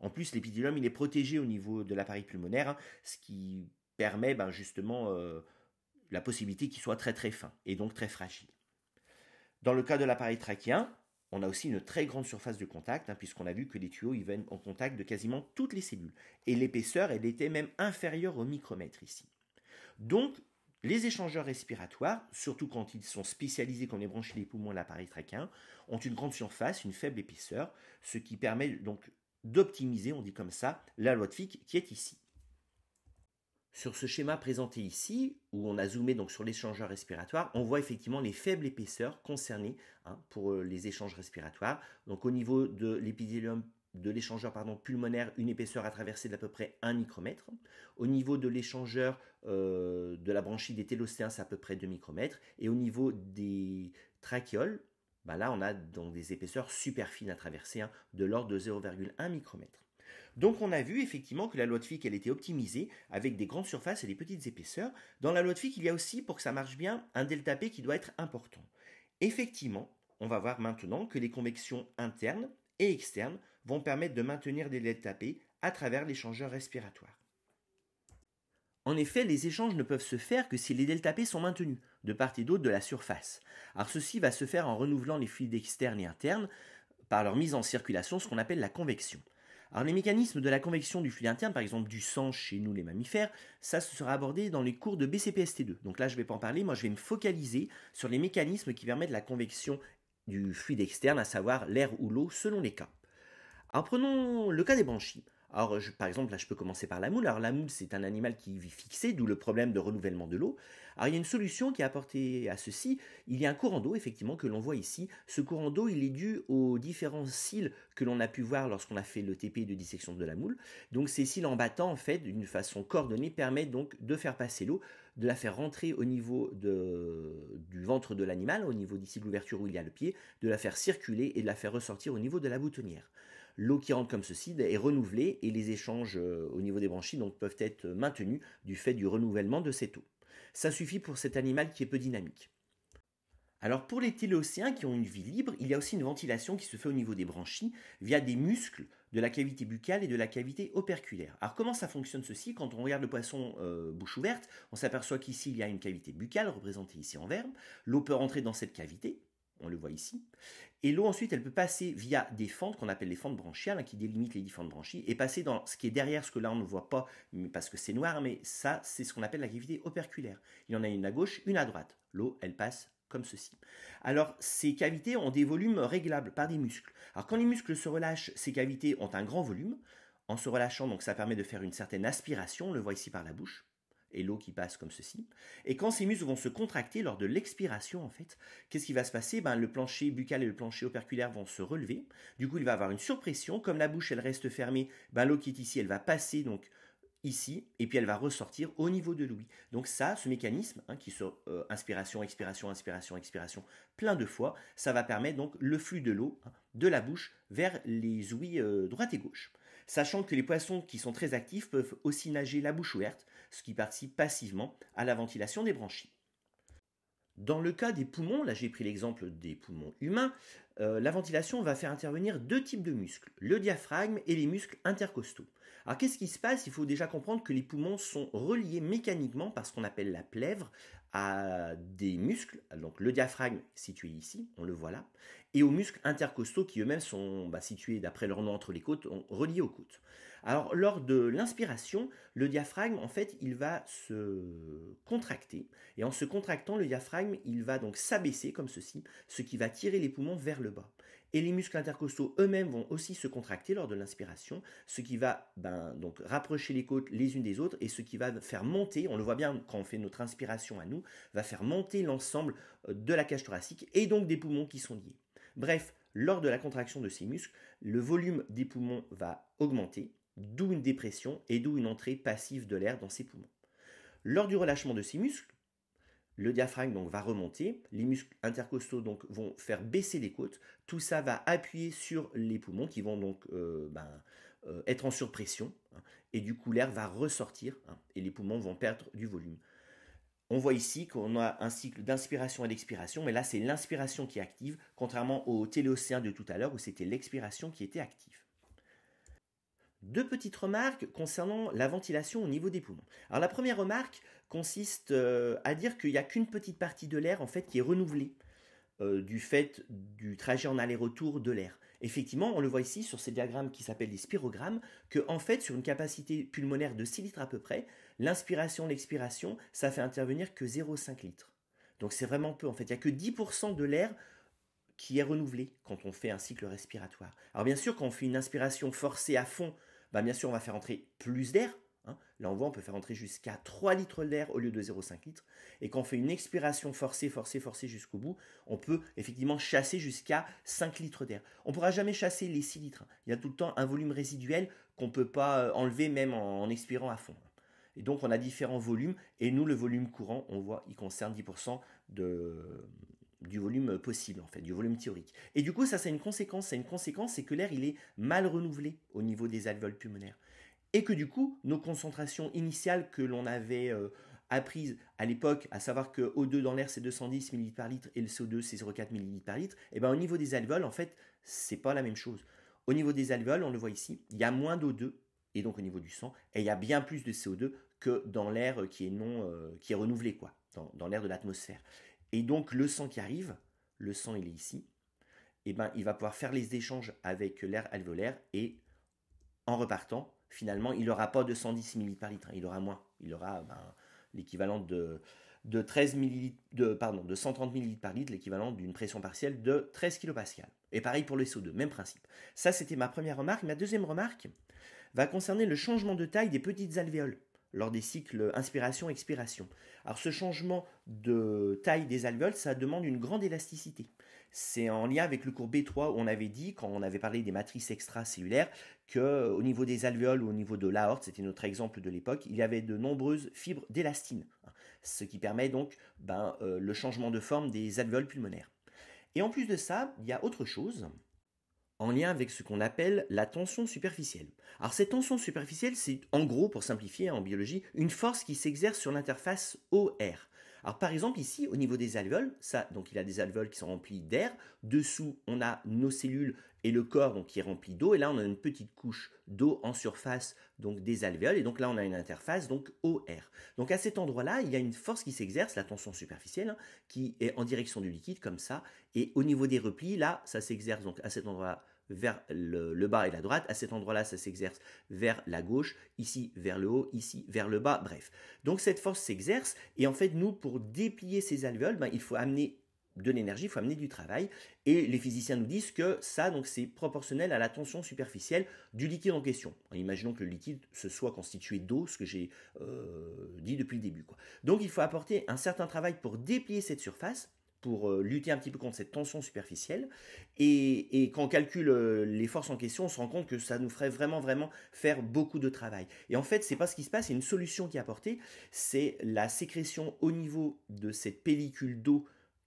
En plus, l'épidylum, il est protégé au niveau de l'appareil pulmonaire, hein, ce qui permet ben, justement euh, la possibilité qu'il soit très très fin et donc très fragile. Dans le cas de l'appareil trachéen, on a aussi une très grande surface de contact, hein, puisqu'on a vu que les tuyaux viennent en contact de quasiment toutes les cellules. Et l'épaisseur, elle était même inférieure au micromètre ici. Donc, les échangeurs respiratoires, surtout quand ils sont spécialisés, quand on est branché les poumons de l'appareil trachéen, ont une grande surface, une faible épaisseur, ce qui permet donc d'optimiser, on dit comme ça, la loi de Fick qui est ici. Sur ce schéma présenté ici, où on a zoomé donc sur l'échangeur respiratoire, on voit effectivement les faibles épaisseurs concernées hein, pour euh, les échanges respiratoires. Donc au niveau de l'épithélium de l'échangeur pulmonaire, une épaisseur à traverser d'à peu près 1 micromètre. Au niveau de l'échangeur euh, de la branchie des télocéens, c'est à peu près 2 micromètres. Et au niveau des trachéoles, bah là on a donc des épaisseurs super fines à traverser, hein, de l'ordre de 0,1 micromètre. Donc on a vu effectivement que la loi de Fick elle était optimisée avec des grandes surfaces et des petites épaisseurs. Dans la loi de Fick, il y a aussi pour que ça marche bien un delta P qui doit être important. Effectivement, on va voir maintenant que les convections internes et externes vont permettre de maintenir des delta P à travers l'échangeur respiratoire. En effet, les échanges ne peuvent se faire que si les delta P sont maintenus, de part et d'autre de la surface. Alors ceci va se faire en renouvelant les fluides externes et internes par leur mise en circulation, ce qu'on appelle la convection. Alors les mécanismes de la convection du fluide interne, par exemple du sang chez nous les mammifères, ça se sera abordé dans les cours de BCPST2. Donc là je ne vais pas en parler, moi je vais me focaliser sur les mécanismes qui permettent la convection du fluide externe, à savoir l'air ou l'eau selon les cas. Alors prenons le cas des branchies. Alors, par exemple, là, je peux commencer par la moule. Alors, la moule, c'est un animal qui vit fixé, d'où le problème de renouvellement de l'eau. Alors, il y a une solution qui est apportée à ceci. Il y a un courant d'eau, effectivement, que l'on voit ici. Ce courant d'eau, il est dû aux différents cils que l'on a pu voir lorsqu'on a fait le TP de dissection de la moule. Donc, ces cils en battant, en fait, d'une façon coordonnée, permettent donc de faire passer l'eau, de la faire rentrer au niveau du ventre de l'animal, au niveau d'ici l'ouverture où il y a le pied, de la faire circuler et de la faire ressortir au niveau de la boutonnière l'eau qui rentre comme ceci ben, est renouvelée et les échanges euh, au niveau des branchies peuvent être maintenus du fait du renouvellement de cette eau. Ça suffit pour cet animal qui est peu dynamique. Alors pour les téléocéens qui ont une vie libre, il y a aussi une ventilation qui se fait au niveau des branchies via des muscles de la cavité buccale et de la cavité operculaire. Alors comment ça fonctionne ceci Quand on regarde le poisson euh, bouche ouverte, on s'aperçoit qu'ici il y a une cavité buccale représentée ici en verbe, L'eau peut rentrer dans cette cavité, on le voit ici. Et l'eau ensuite, elle peut passer via des fentes qu'on appelle les fentes branchiales, hein, qui délimitent les différentes branchies, et passer dans ce qui est derrière, ce que là on ne voit pas mais parce que c'est noir, mais ça c'est ce qu'on appelle la cavité operculaire. Il y en a une à gauche, une à droite. L'eau, elle passe comme ceci. Alors ces cavités ont des volumes réglables par des muscles. Alors quand les muscles se relâchent, ces cavités ont un grand volume. En se relâchant, donc ça permet de faire une certaine aspiration, on le voit ici par la bouche et l'eau qui passe comme ceci. Et quand ces muscles vont se contracter lors de l'expiration, en fait, qu'est-ce qui va se passer ben, Le plancher buccal et le plancher operculaire vont se relever. Du coup, il va avoir une surpression. Comme la bouche, elle reste fermée, ben, l'eau qui est ici, elle va passer donc ici, et puis elle va ressortir au niveau de l'ouïe. Donc ça, ce mécanisme, hein, qui euh, inspiration, expiration, inspiration, expiration, plein de fois, ça va permettre donc le flux de l'eau hein, de la bouche vers les ouïes euh, droite et gauche. Sachant que les poissons qui sont très actifs peuvent aussi nager la bouche ouverte, ce qui participe passivement à la ventilation des branchies. Dans le cas des poumons, là j'ai pris l'exemple des poumons humains, euh, la ventilation va faire intervenir deux types de muscles, le diaphragme et les muscles intercostaux. Alors qu'est-ce qui se passe Il faut déjà comprendre que les poumons sont reliés mécaniquement par ce qu'on appelle la plèvre à des muscles, donc le diaphragme situé ici, on le voit là, et aux muscles intercostaux qui eux-mêmes sont bah, situés d'après leur nom entre les côtes, reliés aux côtes. Alors lors de l'inspiration, le diaphragme en fait il va se contracter et en se contractant le diaphragme il va donc s'abaisser comme ceci, ce qui va tirer les poumons vers le bas. Et les muscles intercostaux eux-mêmes vont aussi se contracter lors de l'inspiration, ce qui va ben, donc rapprocher les côtes les unes des autres et ce qui va faire monter, on le voit bien quand on fait notre inspiration à nous, va faire monter l'ensemble euh, de la cage thoracique et donc des poumons qui sont liés. Bref, lors de la contraction de ces muscles, le volume des poumons va augmenter d'où une dépression et d'où une entrée passive de l'air dans ses poumons. Lors du relâchement de ces muscles, le diaphragme donc va remonter, les muscles intercostaux donc vont faire baisser les côtes, tout ça va appuyer sur les poumons qui vont donc euh, ben, euh, être en surpression hein, et du coup l'air va ressortir hein, et les poumons vont perdre du volume. On voit ici qu'on a un cycle d'inspiration et d'expiration, mais là c'est l'inspiration qui est active, contrairement au téléocéen de tout à l'heure où c'était l'expiration qui était active. Deux petites remarques concernant la ventilation au niveau des poumons. Alors la première remarque consiste euh, à dire qu'il n'y a qu'une petite partie de l'air en fait qui est renouvelée euh, du fait du trajet en aller-retour de l'air. Effectivement, on le voit ici sur ces diagrammes qui s'appellent les spirogrammes, que fait sur une capacité pulmonaire de 6 litres à peu près, l'inspiration, l'expiration, ça fait intervenir que 0,5 litres. Donc c'est vraiment peu en fait, il n'y a que 10% de l'air qui est renouvelé quand on fait un cycle respiratoire. Alors bien sûr, quand on fait une inspiration forcée à fond bah, bien sûr, on va faire entrer plus d'air. Hein. Là, on voit, on peut faire entrer jusqu'à 3 litres d'air au lieu de 0,5 litres. Et quand on fait une expiration forcée, forcée, forcée jusqu'au bout, on peut effectivement chasser jusqu'à 5 litres d'air. On ne pourra jamais chasser les 6 litres. Hein. Il y a tout le temps un volume résiduel qu'on ne peut pas euh, enlever même en, en expirant à fond. Hein. Et donc, on a différents volumes. Et nous, le volume courant, on voit, il concerne 10% de, du volume euh, possible en fait, du volume théorique. Et du coup, ça c'est une conséquence, c'est une conséquence, c'est que l'air il est mal renouvelé au niveau des alvéoles pulmonaires et que du coup, nos concentrations initiales que l'on avait euh, apprises à l'époque, à savoir que O2 dans l'air c'est 210 ml par litre et le CO2 c'est 0,4 ml par litre, et eh bien au niveau des alvéoles en fait, c'est pas la même chose. Au niveau des alvéoles, on le voit ici, il y a moins d'O2 et donc au niveau du sang, et il y a bien plus de CO2 que dans l'air euh, qui est non qui est renouvelé quoi, dans l'air de l'atmosphère. Et donc le sang qui arrive, le sang il est ici, et eh ben il va pouvoir faire les échanges avec l'air alvéolaire et en repartant, finalement, il n'aura pas de 110 ml par litre, hein. il aura moins, il aura ben, l'équivalent de, de de 130 ml par litre, l'équivalent d'une pression partielle de 13 kPa. Et pareil pour les CO2, même principe. Ça, c'était ma première remarque. Ma deuxième remarque va concerner le changement de taille des petites alvéoles lors des cycles inspiration-expiration. Alors ce changement de taille des alvéoles, ça demande une grande élasticité. C'est en lien avec le cours B3 où on avait dit, quand on avait parlé des matrices extracellulaires, qu'au niveau des alvéoles ou au niveau de l'aorte, c'était notre exemple de l'époque, il y avait de nombreuses fibres d'élastine, hein. ce qui permet donc ben, euh, le changement de forme des alvéoles pulmonaires. Et en plus de ça, il y a autre chose, en lien avec ce qu'on appelle la tension superficielle. Alors cette tension superficielle, c'est en gros, pour simplifier en biologie, une force qui s'exerce sur l'interface OR. Alors par exemple ici, au niveau des alvéoles, ça, donc il a des alvéoles qui sont remplies d'air. Dessous, on a nos cellules et le corps donc, qui est rempli d'eau. Et là, on a une petite couche d'eau en surface donc des alvéoles. Et donc là, on a une interface donc o Donc à cet endroit-là, il y a une force qui s'exerce, la tension superficielle, hein, qui est en direction du liquide comme ça. Et au niveau des replis, là, ça s'exerce donc à cet endroit-là vers le, bas et la droite. À cet endroit-là, ça s'exerce vers la gauche, ici vers le haut, ici vers le bas, bref. Donc cette force s'exerce et en fait, nous, pour déplier ces alvéoles, ben, il faut amener de l'énergie, il faut amener du travail. Et les physiciens nous disent que ça, donc, c'est proportionnel à la tension superficielle du liquide en question. Imaginons que le liquide se soit constitué d'eau, ce que j'ai euh, dit depuis le début. Donc, il faut apporter un certain travail pour déplier cette surface pour euh, lutter un petit peu contre cette tension superficielle. Et, quand on calcule euh, les forces en question, on se rend compte que ça nous ferait vraiment, vraiment faire beaucoup de travail. Et en fait, ce n'est pas ce qui se passe, a une solution qui est apportée, c'est la sécrétion au niveau de cette pellicule d'eau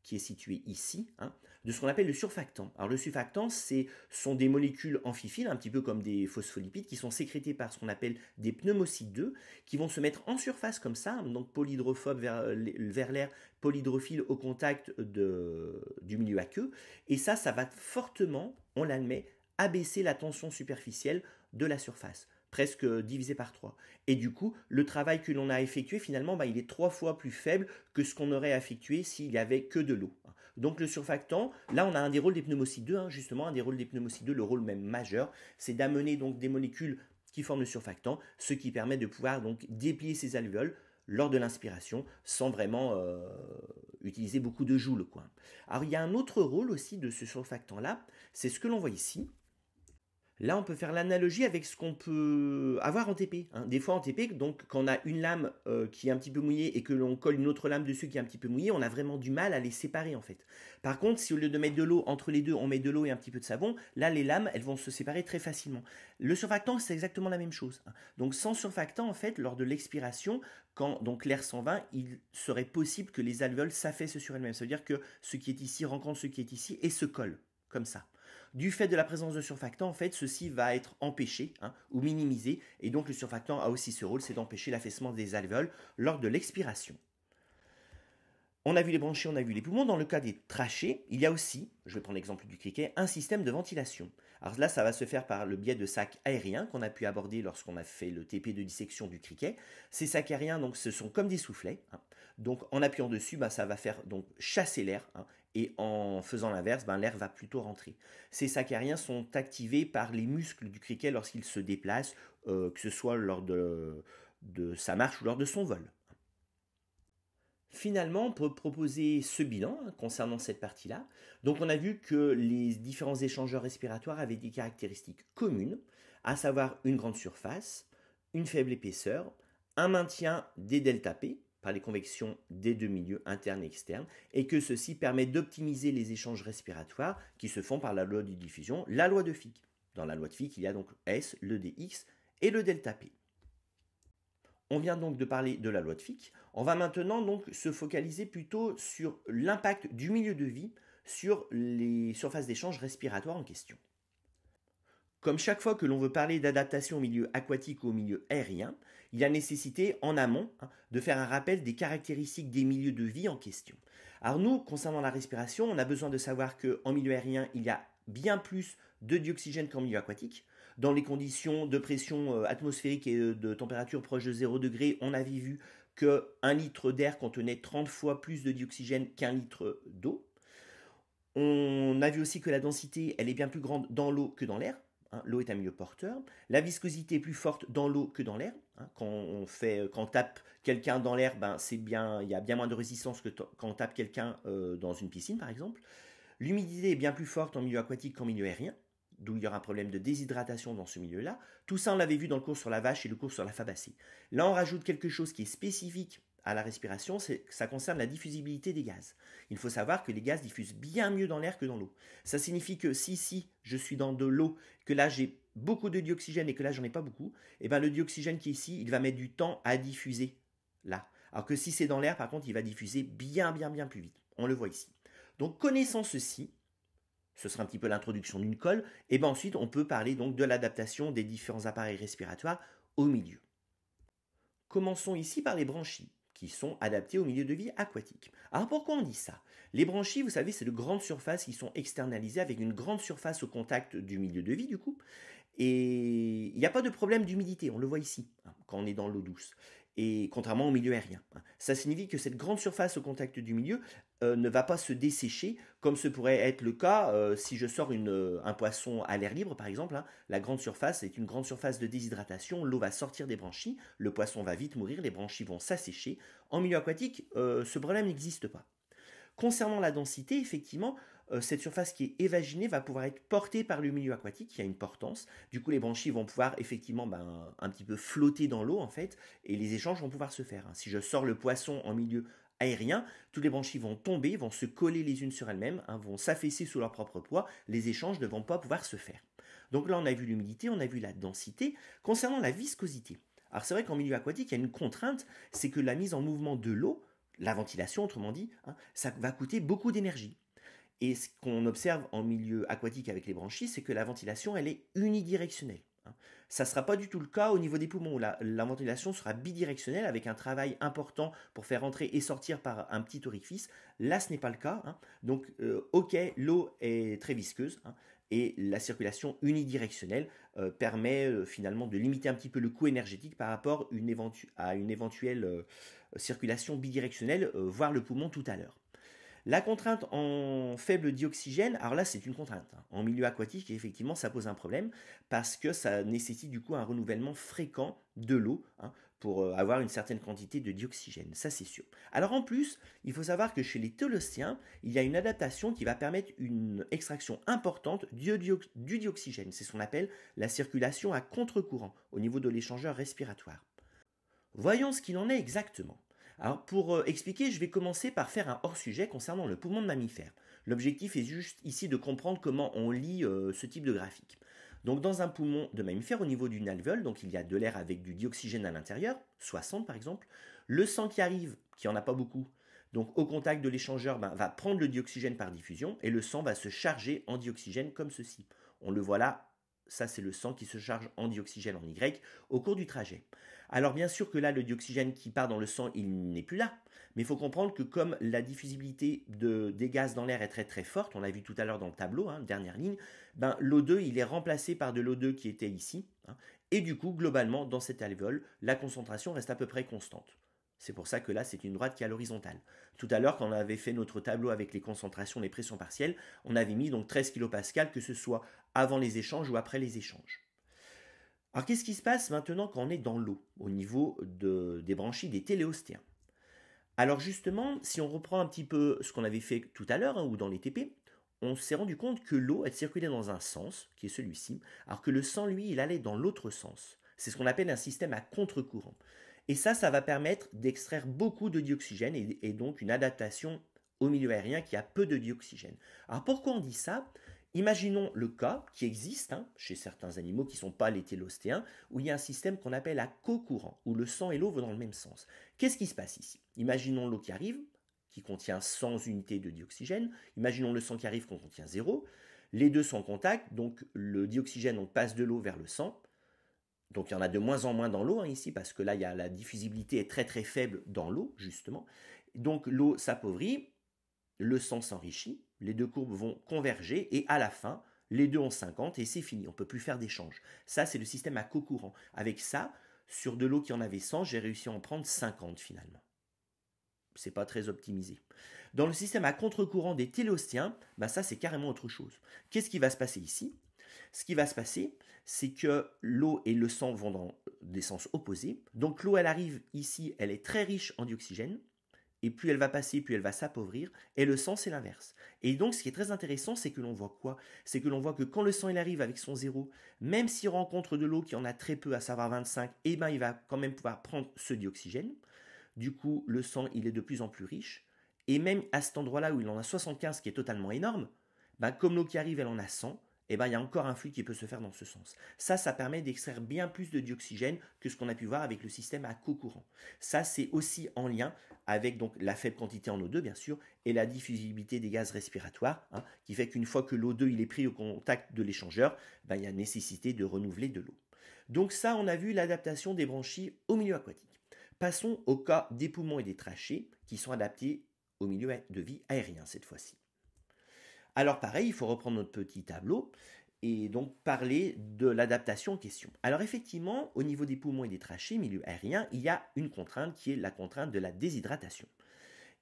qui est situé ici, hein, de ce qu'on appelle le surfactant. Alors le surfactant, ce sont des molécules amphiphiles, un petit peu comme des phospholipides, qui sont sécrétées par ce qu'on appelle des pneumocytes 2, qui vont se mettre en surface comme ça, donc polyhydrophobe euh, vers, l'air, polydrophile au contact du milieu aqueux, et ça, ça va fortement, on l'admet, abaisser la tension superficielle de la surface presque divisé par 3. Et du coup, le travail que l'on a effectué, finalement, bah, il est trois fois plus faible que ce qu'on aurait effectué s'il n'y avait que de l'eau. Donc le surfactant, là on a un des rôles des pneumocytes 2, hein, justement, un des rôles des pneumocytes 2, le rôle même majeur, c'est d'amener donc des molécules qui forment le surfactant, ce qui permet de pouvoir donc déplier ces alvéoles lors de l'inspiration sans vraiment euh, utiliser beaucoup de joules. Quoi. Alors il y a un autre rôle aussi de ce surfactant là, c'est ce que l'on voit ici. Là, on peut faire l'analogie avec ce qu'on peut avoir en TP. Hein. Des fois, en TP, donc, quand on a une lame euh, qui est un petit peu mouillée et que l'on colle une autre lame dessus qui est un petit peu mouillée, on a vraiment du mal à les séparer, en fait. Par contre, si au lieu de mettre de l'eau entre les deux, on met de l'eau et un petit peu de savon, là, les lames, elles vont se séparer très facilement. Le surfactant, c'est exactement la même chose. Hein. Donc, sans surfactant, en fait, lors de l'expiration, quand donc l'air va, il serait possible que les alvéoles s'affaissent sur elles-mêmes. Ça veut dire que ce qui est ici rencontre ce qui est ici et se colle, comme ça du fait de la présence de surfactants, en fait, ceci va être empêché hein, ou minimisé. Et donc, le surfactant a aussi ce rôle, c'est d'empêcher l'affaissement des alvéoles lors de l'expiration. On a vu les branchés, on a vu les poumons. Dans le cas des trachées, il y a aussi, je vais prendre l'exemple du criquet, un système de ventilation. Alors là, ça va se faire par le biais de sacs aériens qu'on a pu aborder lorsqu'on a fait le TP de dissection du criquet. Ces sacs aériens, donc, ce sont comme des soufflets. Hein. Donc en appuyant dessus, bah, ça va faire donc chasser l'air hein, et en faisant l'inverse, ben, l'air va plutôt rentrer. Ces sacariens sont activés par les muscles du criquet lorsqu'il se déplace, euh, que ce soit lors de, sa marche ou lors de son vol. Finalement, on peut proposer ce bilan hein, concernant cette partie-là. Donc on a vu que les différents échangeurs respiratoires avaient des caractéristiques communes, à savoir une grande surface, une faible épaisseur, un maintien des delta P, par les convections des deux milieux internes et externes, et que ceci permet d'optimiser les échanges respiratoires qui se font par la loi de diffusion, la loi de Fick. Dans la loi de Fick, il y a donc S, le dx et le delta p. On vient donc de parler de la loi de Fick. On va maintenant donc se focaliser plutôt sur l'impact du milieu de vie sur les surfaces d'échange respiratoires en question. Comme chaque fois que l'on veut parler d'adaptation au milieu aquatique ou au milieu aérien, il y a nécessité, en amont, hein, de faire un rappel des caractéristiques des milieux de vie en question. Alors nous, concernant la respiration, on a besoin de savoir qu'en milieu aérien, il y a bien plus de dioxygène qu'en milieu aquatique. Dans les conditions de pression euh, atmosphérique et euh, de température proche de 0 degré, on avait vu qu'un litre d'air contenait 30 fois plus de dioxygène qu'un litre d'eau. On a vu aussi que la densité, elle est bien plus grande dans l'eau que dans l'air. Hein, l'eau est un milieu porteur. La viscosité est plus forte dans l'eau que dans l'air. Hein. quand, on fait, euh, quand tape quelqu'un dans l'air, ben, c'est bien, il y a bien moins de résistance que quand on tape quelqu'un euh, dans une piscine, par exemple. L'humidité est bien plus forte en milieu aquatique qu'en milieu aérien, d'où il y aura un problème de déshydratation dans ce milieu-là. Tout ça, on l'avait vu dans le cours sur la vache et le cours sur la fabacée. Là, on rajoute quelque chose qui est spécifique à la respiration, c'est ça concerne la diffusibilité des gaz. Il faut savoir que les gaz diffusent bien mieux dans l'air que dans l'eau. Ça signifie que si ici, je suis dans de l'eau, que là j'ai beaucoup de dioxygène et que là j'en ai pas beaucoup, et eh ben le dioxygène qui est ici, il va mettre du temps à diffuser là. Alors que si c'est dans l'air, par contre, il va diffuser bien bien bien plus vite. On le voit ici. Donc connaissant ceci, ce sera un petit peu l'introduction d'une colle, et eh bien ensuite on peut parler donc de l'adaptation des différents appareils respiratoires au milieu. Commençons ici par les branchies qui sont adaptés au milieu de vie aquatique. Alors pourquoi on dit ça Les branchies, vous savez, c'est de grandes surfaces qui sont externalisées avec une grande surface au contact du milieu de vie du coup. Et il n'y a pas de problème d'humidité, on le voit ici, hein, quand on est dans l'eau douce et contrairement au milieu aérien. Hein. Ça signifie que cette grande surface au contact du milieu euh, ne va pas se dessécher comme ce pourrait être le cas euh, si je sors euh, un poisson à l'air libre par exemple. Hein. La grande surface est une grande surface de déshydratation, l'eau va sortir des branchies, le poisson va vite mourir, les branchies vont s'assécher. En milieu aquatique, ce problème n'existe pas. Concernant la densité, effectivement, euh, cette surface qui est évaginée va pouvoir être portée par le milieu aquatique, qui a une portance. Du coup, les branchies vont pouvoir effectivement ben, un petit peu flotter dans l'eau, en fait, et les échanges vont pouvoir se faire. Hein. Si je sors le poisson en milieu aérien, toutes les branchies vont tomber, vont se coller les unes sur elles-mêmes, hein, vont s'affaisser sous leur propre poids, les échanges ne vont pas pouvoir se faire. Donc là, on a vu l'humidité, on a vu la densité. Concernant la viscosité, alors c'est vrai qu'en milieu aquatique, il y a une contrainte, c'est que la mise en mouvement de l'eau, la ventilation autrement dit, hein, ça va coûter beaucoup d'énergie. Et ce qu'on observe en milieu aquatique avec les branchies, c'est que la ventilation, elle est unidirectionnelle. Hein. Ça ne sera pas du tout le cas au niveau des poumons. La, la, ventilation sera bidirectionnelle avec un travail important pour faire entrer et sortir par un petit orifice. Là, ce n'est pas le cas. Hein. Donc, euh, ok, l'eau est très visqueuse hein, et la circulation unidirectionnelle euh, permet euh, finalement de limiter un petit peu le coût énergétique par rapport à une éventuelle circulation bidirectionnelle, voire le poumon tout à l'heure. La contrainte en faible dioxygène, alors là c'est une contrainte. Hein. En milieu aquatique, effectivement, ça pose un problème parce que ça nécessite du coup un renouvellement fréquent de l'eau hein, pour euh, avoir une certaine quantité de dioxygène, ça c'est sûr. Alors en plus, il faut savoir que chez les tholossiens, il y a une adaptation qui va permettre une extraction importante du, du dioxygène. C'est ce qu'on appelle la circulation à contre-courant au niveau de l'échangeur respiratoire. Voyons ce qu'il en est exactement. Alors pour euh, expliquer, je vais commencer par faire un hors-sujet concernant le poumon de mammifère. L'objectif est juste ici de comprendre comment on lit euh, ce type de graphique. Donc dans un poumon de mammifère au niveau d'une alvéole, donc il y a de l'air avec du dioxygène à l'intérieur, 60 par exemple, le sang qui arrive, qui en a pas beaucoup, donc au contact de l'échangeur ben, va prendre le dioxygène par diffusion et le sang va se charger en dioxygène comme ceci. On le voit là, ça c'est le sang qui se charge en dioxygène en Y au cours du trajet. Alors bien sûr que là, le dioxygène qui part dans le sang, il n'est plus là. Mais il faut comprendre que comme la diffusibilité des gaz dans l'air est très très forte, on l'a vu tout à l'heure dans le tableau, hein, dernière ligne, ben, l'O2, il est remplacé par de l'O2 qui était ici. Hein. et du coup, globalement, dans cet alvéole, la concentration reste à peu près constante. C'est pour ça que là, c'est une droite qui est à l'horizontale. Tout à l'heure, quand on avait fait notre tableau avec les concentrations, les pressions partielles, on avait mis donc 13 kPa, que ce soit avant les échanges ou après les échanges. Alors qu'est-ce qui se passe maintenant quand on est dans l'eau, au niveau des branchies des téléostéens Alors justement, si on reprend un petit peu ce qu'on avait fait tout à l'heure, hein, ou dans les TP, on s'est rendu compte que l'eau, elle circulait dans un sens, qui est celui-ci, alors que le sang, lui, il allait dans l'autre sens. C'est ce qu'on appelle un système à contre-courant. Et ça, ça va permettre d'extraire beaucoup de dioxygène et, et donc une adaptation au milieu aérien qui a peu de dioxygène. Alors pourquoi on dit ça Imaginons le cas qui existe hein, chez certains animaux qui ne sont pas les télostéens, où il y a un système qu'on appelle à co-courant, où le sang et l'eau vont dans le même sens. Qu'est-ce qui se passe ici Imaginons l'eau qui arrive, qui contient 100 unités de dioxygène, imaginons le sang qui arrive qu'on contient 0, les deux sont en contact, donc le dioxygène, on passe de l'eau vers le sang, donc il y en a de moins en moins dans l'eau hein, ici, parce que là, la diffusibilité est très très faible dans l'eau, justement. Donc l'eau s'appauvrit, le sang s'enrichit, les deux courbes vont converger et à la fin, les deux ont 50 et c'est fini, on ne peut plus faire d'échange. Ça, c'est le système à co-courant. Avec ça, sur de l'eau qui en avait 100, j'ai réussi à en prendre 50 finalement. C'est pas très optimisé. Dans le système à contre-courant des téléostiens, bah, ça c'est carrément autre chose. Qu'est-ce qui va se passer ici Ce qui va se passer, c'est que l'eau et le sang vont dans des sens opposés. Donc l'eau, elle arrive ici, elle est très riche en dioxygène et plus elle va passer, plus elle va s'appauvrir, et le sang c'est l'inverse. Et donc ce qui est très intéressant, c'est que l'on voit quoi C'est que l'on voit que quand le sang il arrive avec son zéro, même s'il rencontre de l'eau qui en a très peu, à savoir 25, eh ben, il va quand même pouvoir prendre ce dioxygène. Du coup, le sang il est de plus en plus riche, et même à cet endroit-là où il en a 75, qui est totalement énorme, ben, comme l'eau qui arrive, elle en a 100, eh ben, il y a encore un flux qui peut se faire dans ce sens. Ça, ça permet d'extraire bien plus de dioxygène que ce qu'on a pu voir avec le système à co-courant. Ça, c'est aussi en lien avec la faible quantité en O2, bien sûr, et la diffusibilité des gaz respiratoires, hein, qui fait qu'une fois que l'O2 il est pris au contact de l'échangeur, ben, il y a nécessité de renouveler de l'eau. Donc ça, on a vu l'adaptation des branchies au milieu aquatique. Passons au cas des poumons et des trachées, qui sont adaptés au milieu de vie aérien cette fois-ci. Alors pareil, il faut reprendre notre petit tableau et donc parler de l'adaptation en question. Alors effectivement, au niveau des poumons et des trachées, milieu aérien, il y a une contrainte qui est la contrainte de la déshydratation.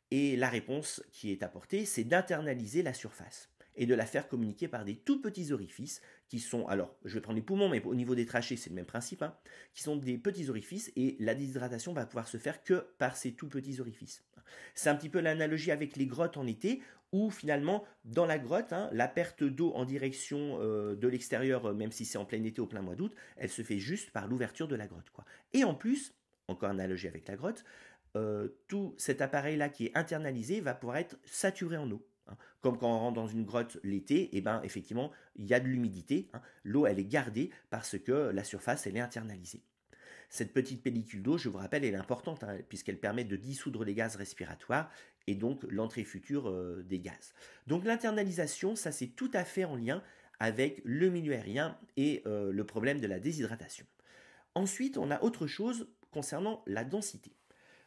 Et la réponse qui est apportée, c'est d'internaliser la surface et de la faire communiquer par des tout petits orifices qui sont, alors je vais prendre les poumons, mais au niveau des trachées, c'est le même principe, hein, qui sont des petits orifices et la déshydratation va pouvoir se faire que par ces tout petits orifices. C'est un petit peu l'analogie avec les grottes en été, où finalement, dans la grotte, hein, la perte d'eau en direction euh, de l'extérieur, euh, même si c'est en plein été au plein mois d'août, elle se fait juste par l'ouverture de la grotte. Quoi. Et en plus, encore analogie avec la grotte, euh, tout cet appareil-là qui est internalisé va pouvoir être saturé en eau. Hein. Comme quand on rentre dans une grotte l'été, et eh ben effectivement, il y a de l'humidité. Hein. L'eau, elle est gardée parce que la surface, elle est internalisée. Cette petite pellicule d'eau, je vous rappelle, elle est importante hein, puisqu'elle permet de dissoudre les gaz respiratoires et donc l'entrée future euh, des gaz. Donc l'internalisation, ça c'est tout à fait en lien avec le milieu aérien et euh, le problème de la déshydratation. Ensuite, on a autre chose concernant la densité.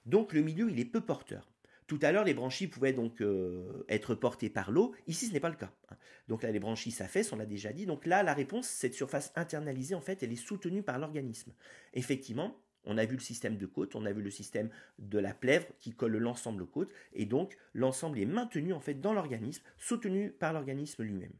Donc le milieu, il est peu porteur. Tout à l'heure, les branchies pouvaient donc euh, être portées par l'eau. Ici, ce n'est pas le cas. Hein. Donc là, les branchies s'affaissent, on l'a déjà dit. Donc là, la réponse, cette surface internalisée, en fait, elle est soutenue par l'organisme. Effectivement, on a vu le système de côte, on a vu le système de la plèvre qui colle l'ensemble aux côtes, et donc l'ensemble est maintenu en fait dans l'organisme, soutenu par l'organisme lui-même.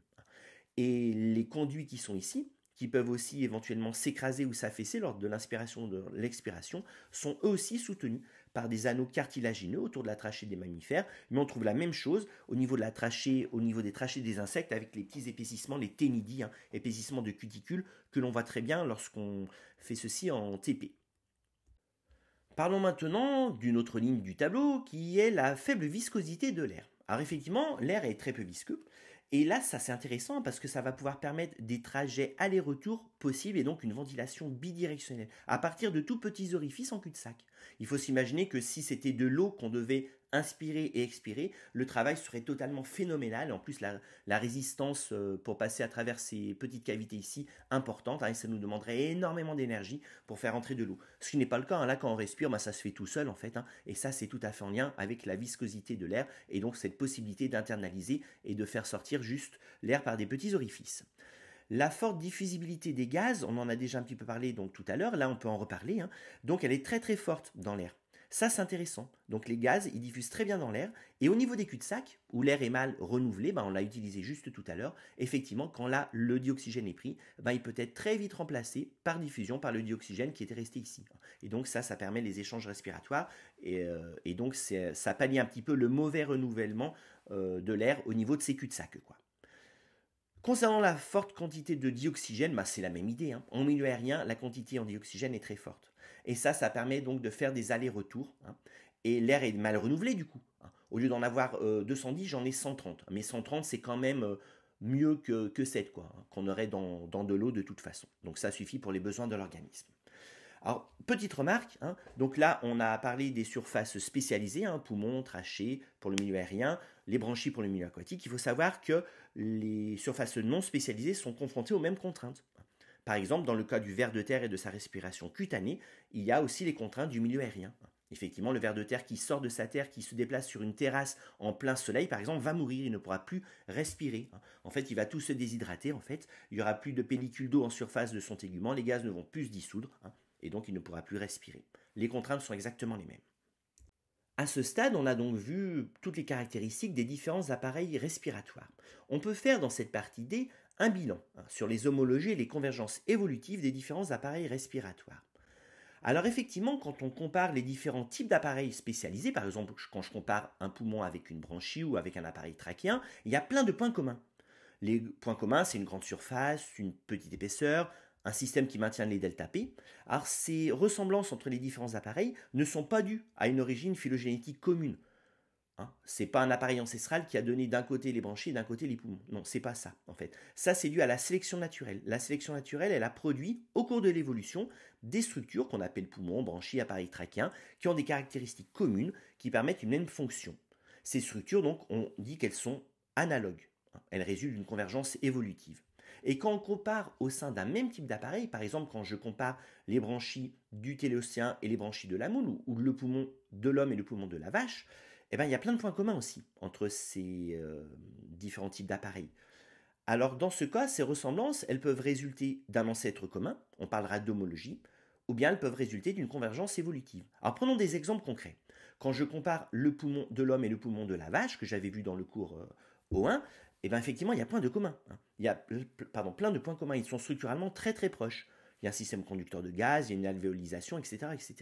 Et les conduits qui sont ici, qui peuvent aussi éventuellement s'écraser ou s'affaisser lors de l'inspiration de l'expiration, sont eux aussi soutenus par des anneaux cartilagineux autour de la trachée des mammifères, mais on trouve la même chose au niveau de la trachée, au niveau des trachées des insectes avec les petits épaississements, les ténidis, hein, épaississements de cuticules, que l'on voit très bien lorsqu'on fait ceci en TP. Parlons maintenant d'une autre ligne du tableau qui est la faible viscosité de l'air. Alors effectivement, l'air est très peu visqueux, et là, ça c'est intéressant hein, parce que ça va pouvoir permettre des trajets aller-retour possibles et donc une ventilation bidirectionnelle à partir de tout petits orifices en cul-de-sac. Il faut s'imaginer que si c'était de l'eau qu'on devait inspirer et expirer, le travail serait totalement phénoménal. En plus, la, résistance euh, pour passer à travers ces petites cavités ici, importante, hein, ça nous demanderait énormément d'énergie pour faire entrer de l'eau. Ce qui n'est pas le cas, hein. là quand on respire, bah, ça se fait tout seul en fait, hein. et ça c'est tout à fait en lien avec la viscosité de l'air, et donc cette possibilité d'internaliser et de faire sortir juste l'air par des petits orifices. La forte diffusibilité des gaz, on en a déjà un petit peu parlé donc tout à l'heure, là on peut en reparler, donc elle est très très forte dans l'air. Ça, c'est intéressant. Donc les gaz, ils diffusent très bien dans l'air. Et au niveau des cul-de-sac, où l'air est mal renouvelé, ben, on l'a utilisé juste tout à l'heure, effectivement, quand là, le dioxygène est pris, ben, il peut être très vite remplacé par diffusion par le dioxygène qui était resté ici. Et donc ça, ça permet les échanges respiratoires. Et, euh, donc ça pallie un petit peu le mauvais renouvellement euh, de l'air au niveau de ces cul-de-sac. Concernant la forte quantité de dioxygène, ben, c'est la même idée. Hein. En milieu aérien, la quantité en dioxygène est très forte. Et ça, ça permet donc de faire des allers-retours. Hein. Et l'air est mal renouvelé du coup. Hein. Au lieu d'en avoir 210, euh, j'en ai 130. Mais 130, c'est quand même euh, mieux que, que 7, quoi, hein, qu'on aurait dans, de l'eau de toute façon. Donc ça suffit pour les besoins de l'organisme. Alors, petite remarque, donc là, on a parlé des surfaces spécialisées, poumons, trachées pour le milieu aérien, les branchies pour le milieu aquatique. Il faut savoir que les surfaces non spécialisées sont confrontées aux mêmes contraintes. Par exemple, dans le cas du ver de terre et de sa respiration cutanée, il y a aussi les contraintes du milieu aérien. Effectivement, le ver de terre qui sort de sa terre, qui se déplace sur une terrasse en plein soleil, par exemple, va mourir, il ne pourra plus respirer. En fait, il va tout se déshydrater, en fait, il n'y aura plus de pellicule d'eau en surface de son tégument, les gaz ne vont plus se dissoudre, hein, et donc il ne pourra plus respirer. Les contraintes sont exactement les mêmes. À ce stade, on a donc vu toutes les caractéristiques des différents appareils respiratoires. On peut faire dans cette partie D un bilan hein, sur les homologies et les convergences évolutives des différents appareils respiratoires. Alors effectivement, quand on compare les différents types d'appareils spécialisés, par exemple quand je compare un poumon avec une branchie ou avec un appareil trachéen, il y a plein de points communs. Les points communs, c'est une grande surface, une petite épaisseur, un système qui maintient les delta P. Alors ces ressemblances entre les différents appareils ne sont pas dues à une origine phylogénétique commune. Hein, c'est pas un appareil ancestral qui a donné d'un côté les branchies et d'un côté les poumons. Non, c'est pas ça en fait. Ça c'est dû à la sélection naturelle. La sélection naturelle, elle a produit au cours de l'évolution des structures qu'on appelle poumons, branchies, appareils trachéens, qui ont des caractéristiques communes qui permettent une même fonction. Ces structures donc, on dit qu'elles sont analogues. Hein. elles résultent d'une convergence évolutive. Et quand on compare au sein d'un même type d'appareil, par exemple quand je compare les branchies du téléocéen et les branchies de la moule ou le poumon de l'homme et le poumon de la vache, eh ben, il y a plein de points communs aussi entre ces euh, différents types d'appareils. Alors dans ce cas, ces ressemblances, elles peuvent résulter d'un ancêtre commun, on parlera d'homologie, ou bien elles peuvent résulter d'une convergence évolutive. Alors prenons des exemples concrets. Quand je compare le poumon de l'homme et le poumon de la vache, que j'avais vu dans le cours O1, et bien effectivement, il y a plein de communs. Hein. Il y a pardon, plein de points communs, ils sont structurellement très très proches. Il y a un système conducteur de gaz, il y a une alvéolisation, etc. etc.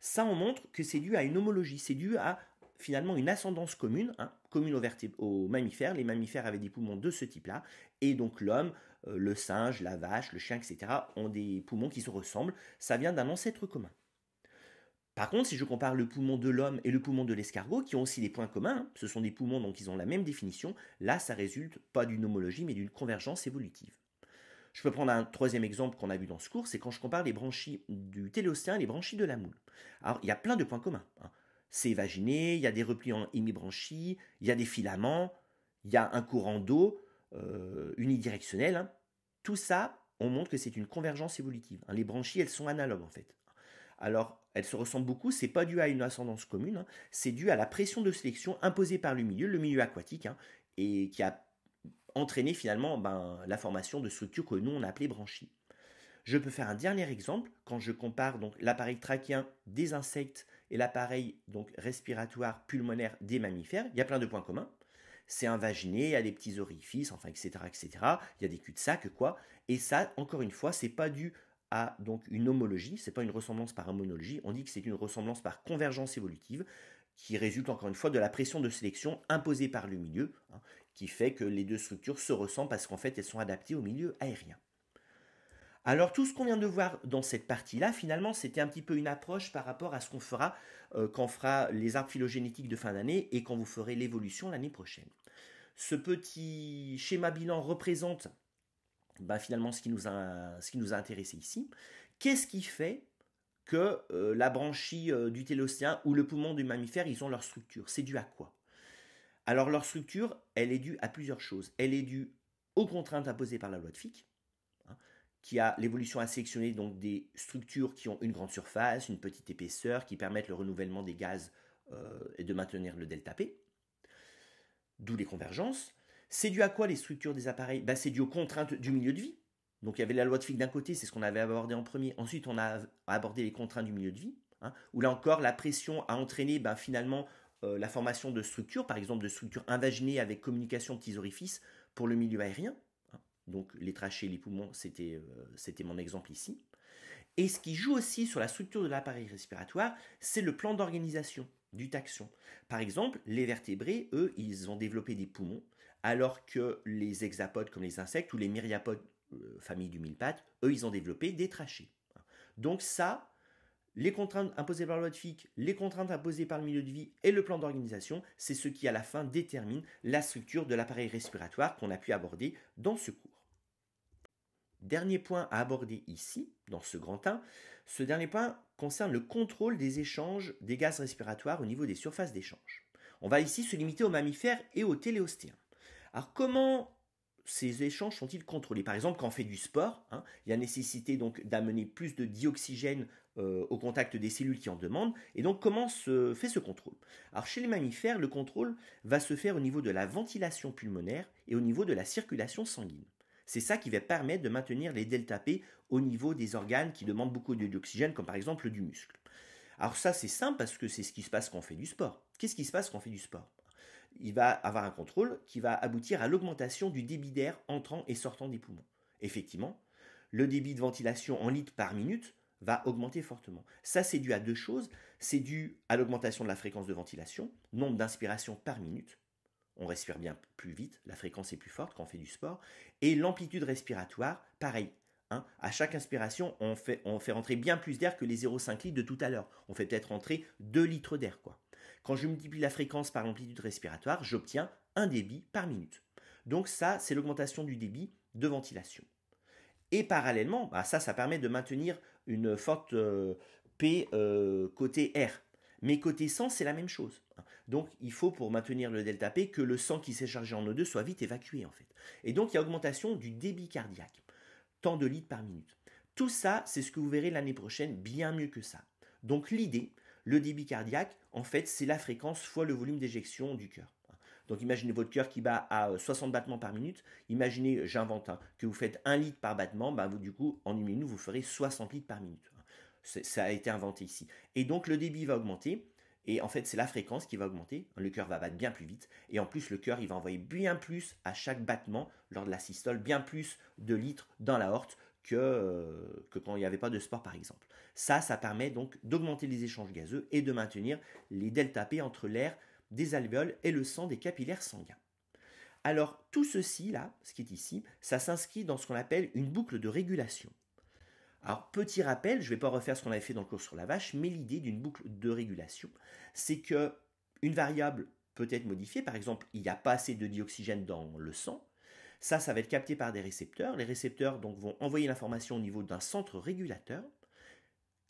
Ça, on montre que c'est dû à une homologie, c'est dû à finalement une ascendance commune, hein, commune aux, aux, mammifères. Les mammifères avaient des poumons de ce type-là, et donc l'homme, euh, le singe, la vache, le chien, etc., ont des poumons qui se ressemblent. Ça vient d'un ancêtre commun. Par contre, si je compare le poumon de l'homme et le poumon de l'escargot, qui ont aussi des points communs, hein, ce sont des poumons donc ils ont la même définition, là ça résulte pas d'une homologie mais d'une convergence évolutive. Je peux prendre un troisième exemple qu'on a vu dans ce cours, c'est quand je compare les branchies du téléostéen et les branchies de la moule. Alors, il y a plein de points communs. Hein c'est vaginé, il y a des replis en hémibranchie, il y a des filaments, il y a un courant d'eau euh, unidirectionnel. Hein. Tout ça, on montre que c'est une convergence évolutive. Hein. Les branchies, elles sont analogues en fait. Alors, elles se ressemblent beaucoup, c'est pas dû à une ascendance commune, hein, c'est dû à la pression de sélection imposée par le milieu, le milieu aquatique, et qui a entraîné finalement ben, la formation de structures que nous on appelait branchies. Je peux faire un dernier exemple quand je compare donc l'appareil trachéen des insectes et l'appareil donc respiratoire pulmonaire des mammifères, il y a plein de points communs. C'est un vaginé, il y a des petits orifices, enfin etc etc. Il y a des cul-de-sac quoi. Et ça, encore une fois, c'est pas dû à donc une homologie, c'est pas une ressemblance par homologie. On dit que c'est une ressemblance par convergence évolutive qui résulte encore une fois de la pression de sélection imposée par le milieu, hein, qui fait que les deux structures se ressemblent parce qu'en fait elles sont adaptées au milieu aérien. Alors tout ce qu'on vient de voir dans cette partie-là, finalement, c'était un petit peu une approche par rapport à ce qu'on fera euh, quand on fera les arbres phylogénétiques de fin d'année et quand vous ferez l'évolution l'année prochaine. Ce petit schéma bilan représente bah, finalement ce qui nous a, ce intéressé ici. Qu'est-ce qui fait que euh, la branchie euh, du télocéen ou le poumon du mammifère, ils ont leur structure C'est dû à quoi Alors leur structure, elle est due à plusieurs choses. Elle est due aux contraintes imposées par la loi de Fick, qui a l'évolution à sélectionner donc des structures qui ont une grande surface, une petite épaisseur, qui permettent le renouvellement des gaz euh, et de maintenir le delta P, d'où les convergences. C'est dû à quoi les structures des appareils ben, C'est dû aux contraintes du milieu de vie. Donc il y avait la loi de Fick d'un côté, c'est ce qu'on avait abordé en premier. Ensuite, on a abordé les contraintes du milieu de vie, hein, où là encore, la pression a entraîné ben, finalement euh, la formation de structures, par exemple de structures invaginées avec communication de petits orifices pour le milieu aérien donc les trachées, les poumons, euh, c'était mon exemple ici. Et ce qui joue aussi sur la structure de l'appareil respiratoire, c'est le plan d'organisation du taxon. Par exemple, les vertébrés, eux, ils ont développé des poumons, alors que les hexapodes comme les insectes ou les myriapodes, euh, famille du mille-pattes, eux, ils ont développé des trachées. Donc ça, les contraintes imposées par la les contraintes imposées par le milieu de vie et le plan d'organisation, c'est ce qui à la fin détermine la structure de l'appareil respiratoire qu'on a pu aborder dans ce cours. Dernier point à aborder ici, dans ce grand 1, ce dernier point concerne le contrôle des échanges des gaz respiratoires au niveau des surfaces d'échange. On va ici se limiter aux mammifères et aux téléostéens. Alors comment ces échanges sont-ils contrôlés Par exemple, quand on fait du sport, hein, il y a nécessité donc d'amener plus de dioxygène euh, au contact des cellules qui en demandent. Et donc, comment se fait ce contrôle Alors, chez les mammifères, le contrôle va se faire au niveau de la ventilation pulmonaire et au niveau de la circulation sanguine. C'est ça qui va permettre de maintenir les delta P au niveau des organes qui demandent beaucoup d'oxygène, comme par exemple du muscle. Alors ça, c'est simple parce que c'est ce qui se passe quand on fait du sport. Qu'est-ce qui se passe quand on fait du sport Il va avoir un contrôle qui va aboutir à l'augmentation du débit d'air entrant et sortant des poumons. Effectivement, le débit de ventilation en litres par minute va augmenter fortement. Ça, c'est dû à deux choses. C'est dû à l'augmentation de la fréquence de ventilation, nombre d'inspirations par minute, on respire bien plus vite, la fréquence est plus forte quand on fait du sport, et l'amplitude respiratoire, pareil. Hein. à chaque inspiration, on fait, rentrer bien plus d'air que les 0,5 litres de tout à l'heure. On fait peut-être rentrer 2 litres d'air. quoi. Quand je multiplie la fréquence par l'amplitude respiratoire, j'obtiens un débit par minute. Donc ça, c'est l'augmentation du débit de ventilation. Et parallèlement, bah, ça, ça permet de maintenir une forte euh, P euh, côté R. Mais côté sang, c'est la même chose. Donc il faut pour maintenir le delta P que le sang qui s'est chargé en O2 soit vite évacué en fait. Et donc il y a augmentation du débit cardiaque, tant de litres par minute. Tout ça, c'est ce que vous verrez l'année prochaine, bien mieux que ça. Donc l'idée, le débit cardiaque, en fait, c'est la fréquence fois le volume d'éjection du cœur. Donc imaginez votre cœur qui bat à 60 euh, battements par minute. Imaginez, j'invente, un, hein, que vous faites 1 litre par battement, bah vous, du coup, en une minute, vous ferez 60 litres par minute. Ça a été inventé ici. Et donc le débit va augmenter. Et en fait, c'est la fréquence qui va augmenter. Le cœur va battre bien plus vite. Et en plus, le cœur, il va envoyer bien plus à chaque battement lors de la systole, bien plus de litres dans la horte que, euh, que quand il n'y avait pas de sport, par exemple. Ça, ça permet donc d'augmenter les échanges gazeux et de maintenir les delta P entre l'air des alvéoles et le sang des capillaires sanguins. Alors, tout ceci, là, ce qui est ici, ça s'inscrit dans ce qu'on appelle une boucle de régulation. Alors, petit rappel, je ne vais pas refaire ce qu'on avait fait dans le cours sur la vache, mais l'idée d'une boucle de régulation, c'est que une variable peut être modifiée, par exemple, il n'y a pas assez de dioxygène dans le sang, ça, ça va être capté par des récepteurs, les récepteurs donc, vont envoyer l'information au niveau d'un centre régulateur,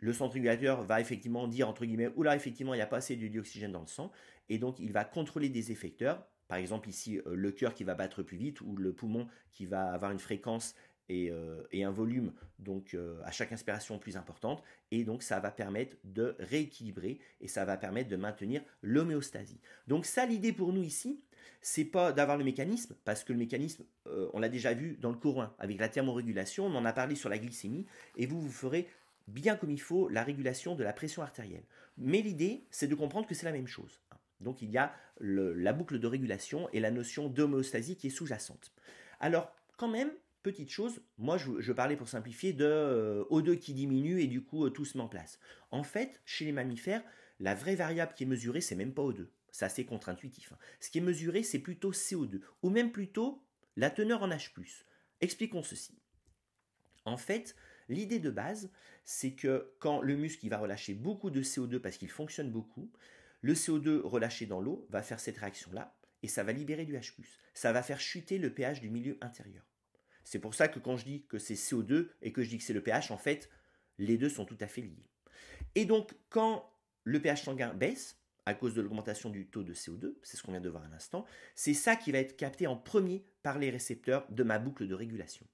le centre régulateur va effectivement dire, entre guillemets, oula, effectivement, il n'y a pas assez de dioxygène dans le sang, et donc il va contrôler des effecteurs, par exemple ici euh, le cœur qui va battre plus vite ou le poumon qui va avoir une fréquence euh, et, un volume donc euh, à chaque inspiration plus importante et donc ça va permettre de rééquilibrer et ça va permettre de maintenir l'homéostasie. Donc ça l'idée pour nous ici, c'est pas d'avoir le mécanisme parce que le mécanisme euh, on l'a déjà vu dans le cours 1 avec la thermorégulation, on en a parlé sur la glycémie et vous vous ferez bien comme il faut la régulation de la pression artérielle. Mais l'idée, c'est de comprendre que c'est la même chose. Donc il y a la boucle de régulation et la notion d'homéostasie qui est sous-jacente. Alors quand même, Petite chose, moi je, parlais pour simplifier de euh, O2 qui diminue et du coup euh, tout se met en place. En fait, chez les mammifères, la vraie variable qui est mesurée, c'est même pas O2. C'est assez contre-intuitif. Hein. Ce qui est mesuré, c'est plutôt CO2, ou même plutôt la teneur en H. Expliquons ceci. En fait, l'idée de base, c'est que quand le muscle va relâcher beaucoup de CO2 parce qu'il fonctionne beaucoup, le CO2 relâché dans l'eau va faire cette réaction-là, et ça va libérer du H+. Ça va faire chuter le pH du milieu intérieur. C'est pour ça que quand je dis que c'est CO2 et que je dis que c'est le pH, en fait, les deux sont tout à fait liés. Et donc, quand le pH sanguin baisse, à cause de l'augmentation du taux de CO2, c'est ce qu'on vient de voir à l'instant, c'est ça qui va être capté en premier par les récepteurs de ma boucle de régulation.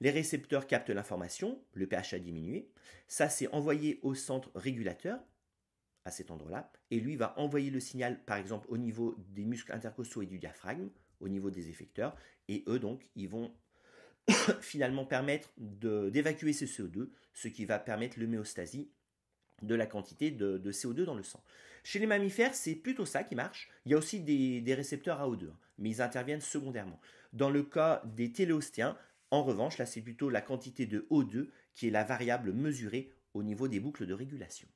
Les récepteurs captent l'information, le pH a diminué, ça s'est envoyé au centre régulateur, à cet endroit-là, et lui va envoyer le signal par exemple au niveau des muscles intercostaux et du diaphragme, au niveau des effecteurs, et eux donc ils vont [coughs] finalement permettre d'évacuer ce CO2, ce qui va permettre l'homéostasie de la quantité de, CO2 dans le sang. Chez les mammifères, c'est plutôt ça qui marche. Il y a aussi des, récepteurs récepteurs o 2 hein, mais ils interviennent secondairement. Dans le cas des téléostiens, en revanche, là, c'est plutôt la quantité de O2 qui est la variable mesurée au niveau des boucles de régulation.